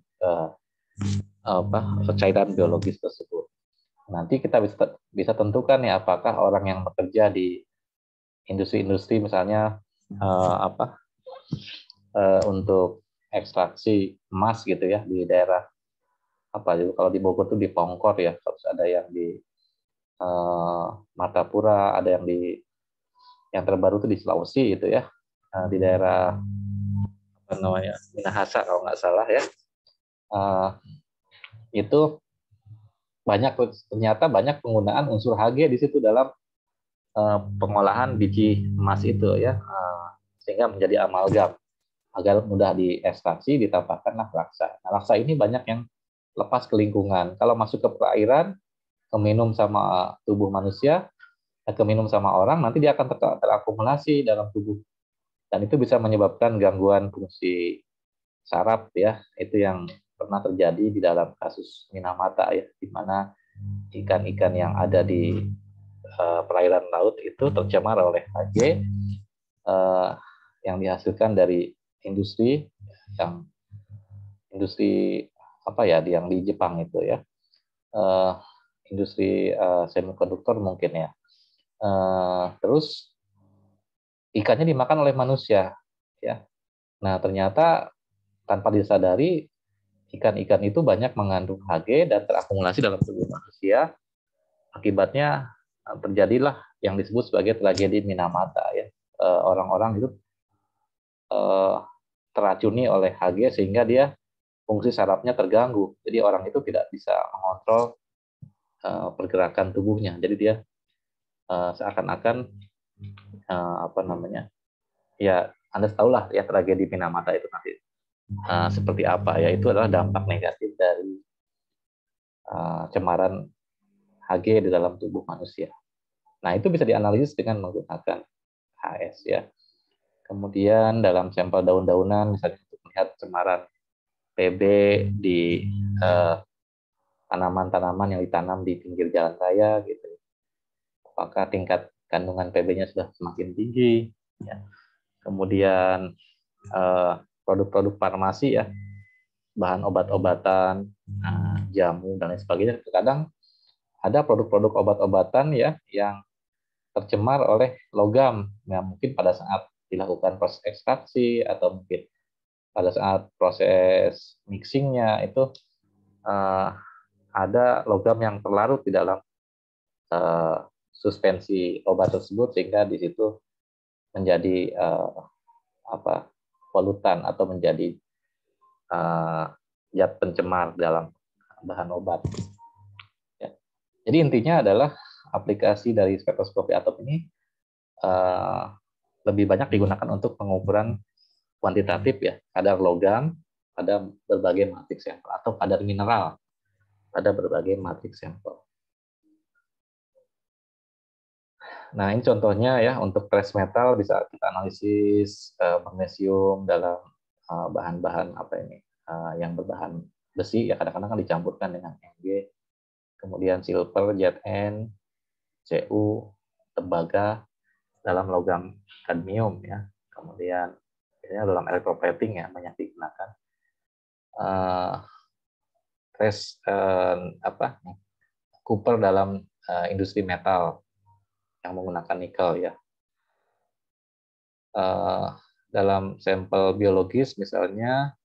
apa cairan biologis tersebut nanti kita bisa bisa tentukan ya apakah orang yang bekerja di industri-industri misalnya uh, apa uh, untuk ekstraksi emas gitu ya di daerah apa kalau di Bogor tuh di Pongkor ya terus ada yang di uh, Martapura ada yang di yang terbaru tuh di Sulawesi gitu ya uh, di daerah apa namanya Minahasa kalau nggak salah ya uh, itu banyak ternyata banyak penggunaan unsur Hg di situ dalam uh, pengolahan biji emas itu ya uh, sehingga menjadi amalgam agar mudah diekstraksi ditambahkanlah laksa. Nah, laksa ini banyak yang lepas ke lingkungan. Kalau masuk ke perairan, keminum sama tubuh manusia, eh, keminum sama orang, nanti dia akan ter terakumulasi dalam tubuh. Dan itu bisa menyebabkan gangguan fungsi saraf ya. Itu yang pernah terjadi di dalam kasus Minamata ya, di mana ikan-ikan yang ada di uh, perairan laut itu tercemar oleh HG uh, eh, yang dihasilkan dari industri yang industri apa ya yang di Jepang itu ya uh, industri uh, semikonduktor mungkin ya uh, terus ikannya dimakan oleh manusia ya nah ternyata tanpa disadari ikan-ikan itu banyak mengandung Hg dan terakumulasi dalam tubuh manusia. Akibatnya eh, terjadilah yang disebut sebagai tragedi Minamata ya. Eh, orang-orang itu eh, teracuni oleh Hg sehingga dia fungsi sarafnya terganggu. Jadi orang itu tidak bisa mengontrol pergerakan tubuhnya. Jadi dia seakan-akan apa namanya? Ya, Anda tahulah ya tragedi Minamata itu nanti uh, seperti apa ya itu adalah dampak negatif dari uh, cemaran Hg di dalam tubuh manusia. Nah itu bisa dianalisis dengan menggunakan HS ya. Kemudian dalam sampel daun-daunan misalnya untuk melihat cemaran PB di tanaman eh, tanaman-tanaman yang ditanam di pinggir jalan raya gitu. Apakah tingkat kandungan PB-nya sudah semakin tinggi? Ya. Kemudian eh, produk-produk farmasi ya bahan obat-obatan, hmm. nah, jamu dan lain sebagainya. Terkadang ada produk-produk obat-obatan ya yang tercemar oleh logam. yang nah, mungkin pada saat dilakukan proses ekstraksi atau mungkin pada saat proses mixingnya itu eh, ada logam yang terlarut di dalam eh, suspensi obat tersebut sehingga di situ menjadi eh, apa polutan atau menjadi uh, zat pencemar dalam bahan obat. Ya. Jadi intinya adalah aplikasi dari spektroskopi atom ini uh, lebih banyak digunakan untuk pengukuran kuantitatif ya, kadar logam pada berbagai matriks sampel atau kadar mineral pada berbagai matriks sampel. Nah, ini contohnya ya untuk trace metal bisa kita analisis uh, magnesium dalam bahan eh, bahan-bahan apa ini uh, yang berbahan besi ya kadang-kadang kan dicampurkan dengan Mg, kemudian silver, Zn, Cu, tembaga dalam logam kadmium ya. Kemudian ini dalam electroplating ya banyak digunakan. Uh, trace uh, apa? Cooper dalam uh, industri metal yang menggunakan nikel ya. Eh, dalam sampel biologis misalnya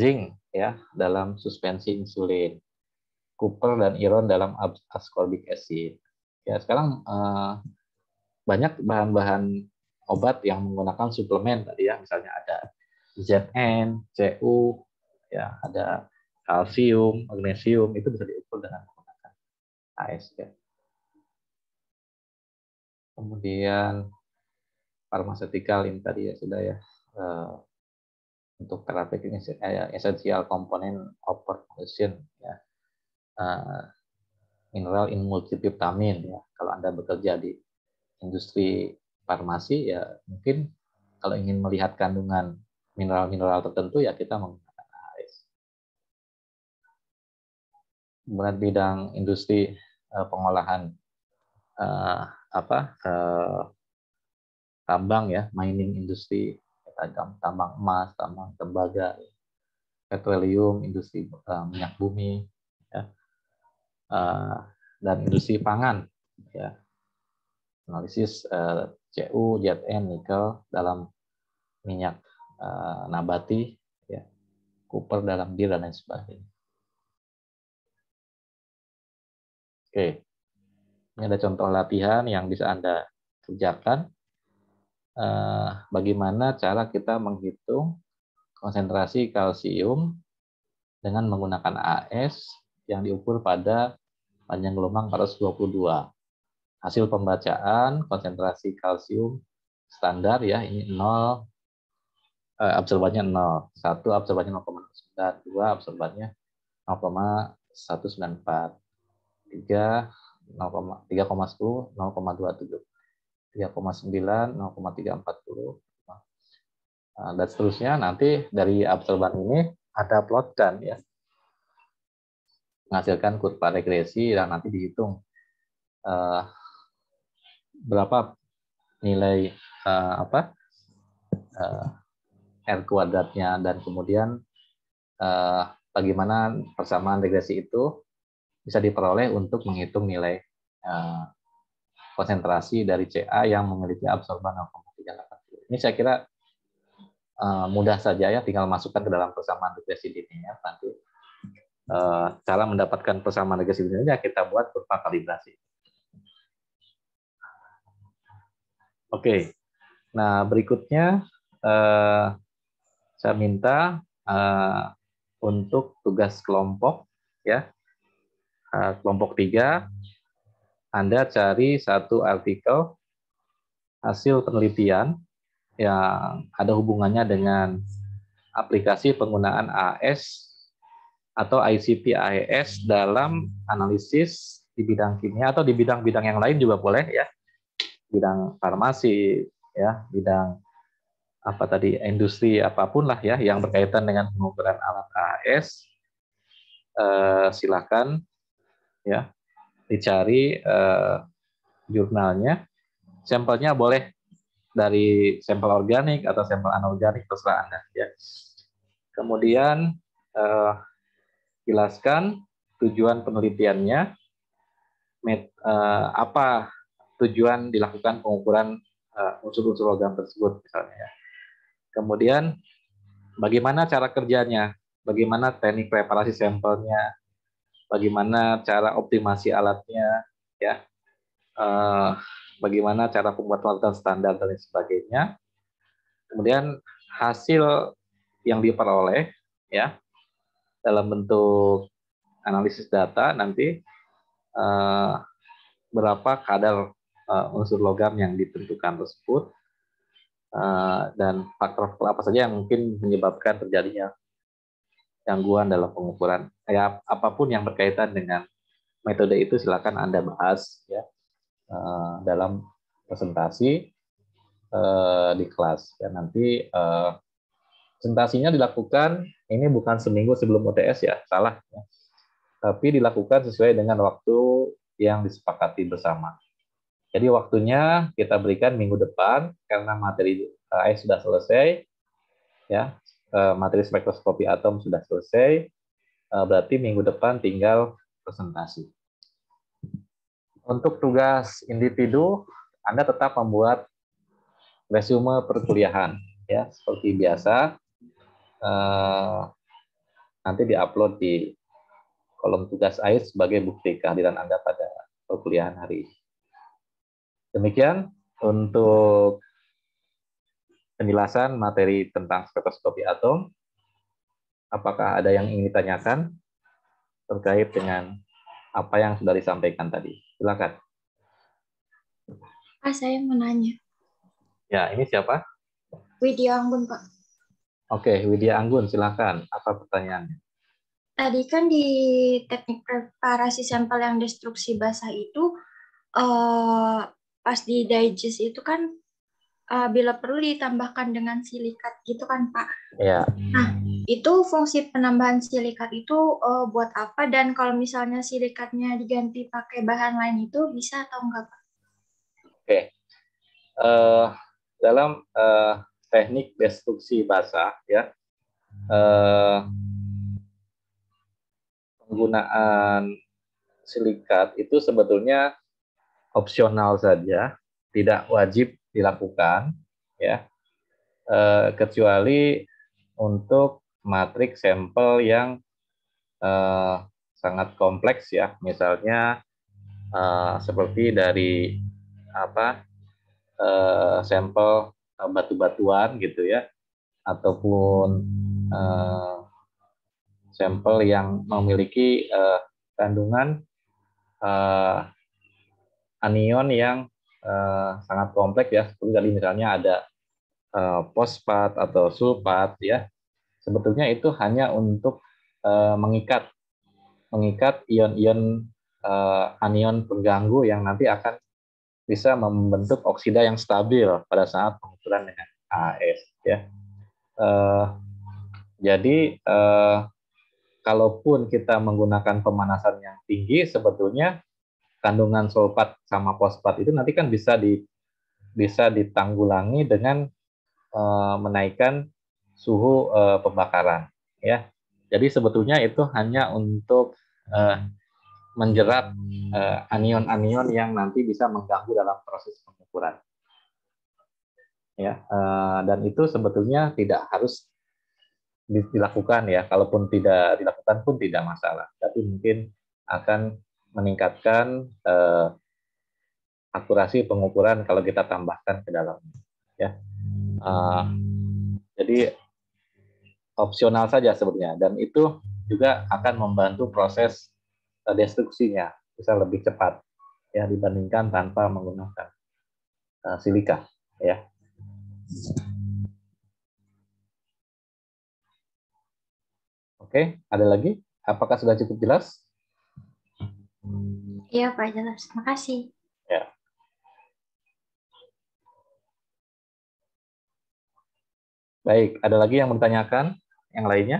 zinc ya dalam suspensi insulin, kuper dan iron dalam ascorbic acid. Ya sekarang eh, banyak bahan-bahan obat yang menggunakan suplemen tadi ya misalnya ada ZN, CU, ya ada kalsium, magnesium itu bisa diukur dengan menggunakan AS ya kemudian farmasetikal ini tadi ya sudah ya eh, untuk terapeutik eh, esensial komponen copper ya eh, mineral in multivitamin ya kalau anda bekerja di industri farmasi ya mungkin kalau ingin melihat kandungan mineral-mineral tertentu ya kita menggunakan AIS. Kemudian bidang industri pengolahan apa eh, tambang ya mining industri tambang emas tambang tembaga petroleum industri eh, minyak bumi ya eh, dan industri pangan ya analisis eh, CU ZN nikel dalam minyak eh, nabati ya Cooper dalam bir dan lain sebagainya oke okay. Ini ada contoh latihan yang bisa Anda kerjakan. Eh, bagaimana cara kita menghitung konsentrasi kalsium dengan menggunakan AS yang diukur pada panjang gelombang 422. Hasil pembacaan konsentrasi kalsium standar ya ini 0 eh, absorbannya 0, 1 absorbannya 0,9, 2 absorbannya 0,194, 3 0,3,10,0,27,3,9,0,340 0,27, nah, dan seterusnya. Nanti dari absorban ini ada plot dan ya, menghasilkan kurva regresi dan nanti dihitung uh, berapa nilai uh, apa uh, r kuadratnya dan kemudian uh, bagaimana persamaan regresi itu bisa diperoleh untuk menghitung nilai eh, konsentrasi dari CA yang memiliki absorban 0,3 Ini saya kira eh, mudah saja ya, tinggal masukkan ke dalam persamaan regresi linear ya, nanti uh, cara mendapatkan persamaan regresi linearnya kita buat berupa kalibrasi. Oke, nah berikutnya saya minta untuk tugas kelompok ya Eh, kelompok tiga, Anda cari satu artikel hasil penelitian yang ada hubungannya dengan aplikasi penggunaan AS atau ICP AES dalam analisis di bidang kimia atau di bidang-bidang yang lain juga boleh ya. Bidang farmasi ya, bidang apa tadi industri apapun lah ya yang berkaitan dengan pengukuran alat AS eh, silakan ya dicari eh, jurnalnya sampelnya boleh dari sampel organik atau sampel anorganik terserah anda ya kemudian eh, jelaskan tujuan penelitiannya met, eh, apa tujuan dilakukan pengukuran eh, unsur-unsur uh, logam tersebut misalnya ya. Kemudian bagaimana cara kerjanya, bagaimana teknik preparasi sampelnya, bagaimana cara optimasi alatnya, ya, eh, bagaimana cara pembuat standar dan sebagainya. Kemudian hasil yang diperoleh, ya, dalam bentuk analisis data nanti eh, berapa kadar eh, unsur logam yang ditentukan tersebut dan faktor apa saja yang mungkin menyebabkan terjadinya gangguan dalam pengukuran ya apapun yang berkaitan dengan metode itu silakan anda bahas ya eh, dalam presentasi eh, di kelas ya nanti eh, presentasinya dilakukan ini bukan seminggu sebelum UTS ya salah ya. tapi dilakukan sesuai dengan waktu yang disepakati bersama jadi waktunya kita berikan minggu depan karena materi AI sudah selesai ya Eh, materi spektroskopi atom sudah selesai. Eh, berarti minggu depan tinggal presentasi. Untuk tugas individu, Anda tetap membuat resume perkuliahan ya seperti biasa Uh, nanti diupload di kolom tugas AIS sebagai bukti kehadiran Anda pada perkuliahan hari ini. Demikian untuk penjelasan materi tentang spektroskopi atom. Apakah ada yang ingin ditanyakan terkait dengan apa yang sudah disampaikan tadi? Silakan. Ah, saya mau nanya. Ya, ini siapa? Widya Anggun, Pak. Oke, Widya Anggun, silakan. Apa pertanyaannya? Tadi kan di teknik preparasi sampel yang destruksi basah itu, eh, pas di digest itu kan uh, bila perlu ditambahkan dengan silikat gitu kan Pak. Iya. Nah, itu fungsi penambahan silikat itu uh, buat apa dan kalau misalnya silikatnya diganti pakai bahan lain itu bisa atau enggak Pak? Oke. Okay. Uh, eh, dalam uh, teknik destruksi basah ya. Uh, penggunaan silikat itu sebetulnya opsional saja, tidak wajib dilakukan ya eh, kecuali untuk matriks sampel yang eh, sangat kompleks ya misalnya eh, seperti dari apa eh, sampel eh, batu-batuan gitu ya ataupun eh, sampel yang memiliki eh, kandungan eh, anion yang uh, sangat kompleks ya. Seperti tadi misalnya ada uh, eh, pospat atau sulpat ya. Sebetulnya itu hanya untuk uh, mengikat mengikat ion-ion uh, anion pengganggu yang nanti akan bisa membentuk oksida yang stabil pada saat pengukuran dengan AS ya. Uh, jadi uh, kalaupun kita menggunakan pemanasan yang tinggi sebetulnya kandungan sulfat sama fosfat itu nanti kan bisa di bisa ditanggulangi dengan e, menaikkan suhu e, pembakaran ya. Jadi sebetulnya itu hanya untuk e, menjerat anion-anion yang nanti bisa mengganggu dalam proses pengukuran. Ya, dan itu sebetulnya tidak harus dilakukan ya, kalaupun tidak dilakukan pun tidak masalah. Tapi mungkin akan meningkatkan eh, akurasi pengukuran kalau kita tambahkan ke dalamnya. Ya. Uh, jadi opsional saja sebenarnya dan itu juga akan membantu proses uh, destruksinya bisa lebih cepat ya dibandingkan tanpa menggunakan uh, silika ya. Oke, ada lagi? Apakah sudah cukup jelas? Iya Pak jelas, terima kasih. Ya. Baik, ada lagi yang bertanyakan? Yang lainnya?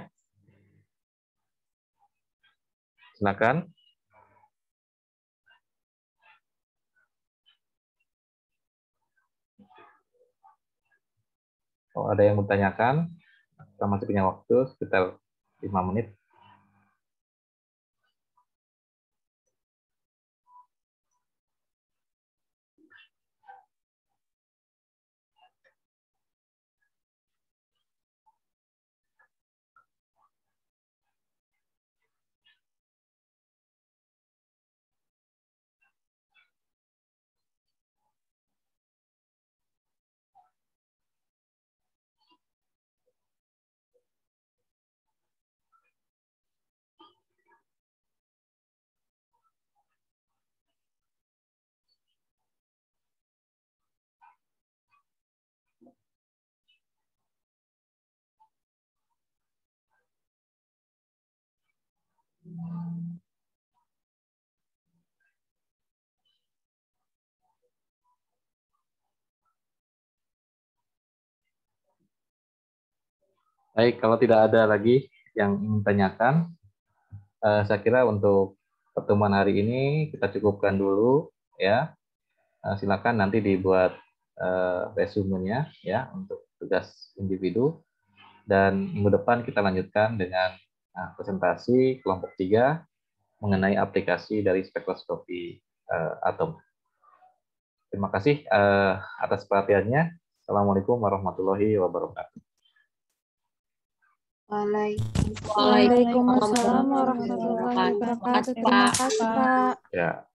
Silakan. oh, ada yang bertanyakan, kita masih punya waktu sekitar lima menit. Baik, kalau tidak ada lagi yang ingin tanyakan, eh, saya kira untuk pertemuan hari ini kita cukupkan dulu ya. Eh, silakan nanti dibuat eh, resumenya ya untuk tugas individu dan minggu depan kita lanjutkan dengan Nah, presentasi kelompok tiga mengenai aplikasi dari spektroskopi uh, atom. Terima kasih uh, atas perhatiannya. Assalamualaikum warahmatullahi wabarakatuh. Waalaikumsalam warahmatullahi wabarakatuh. Terima kasih, Pak. Ya.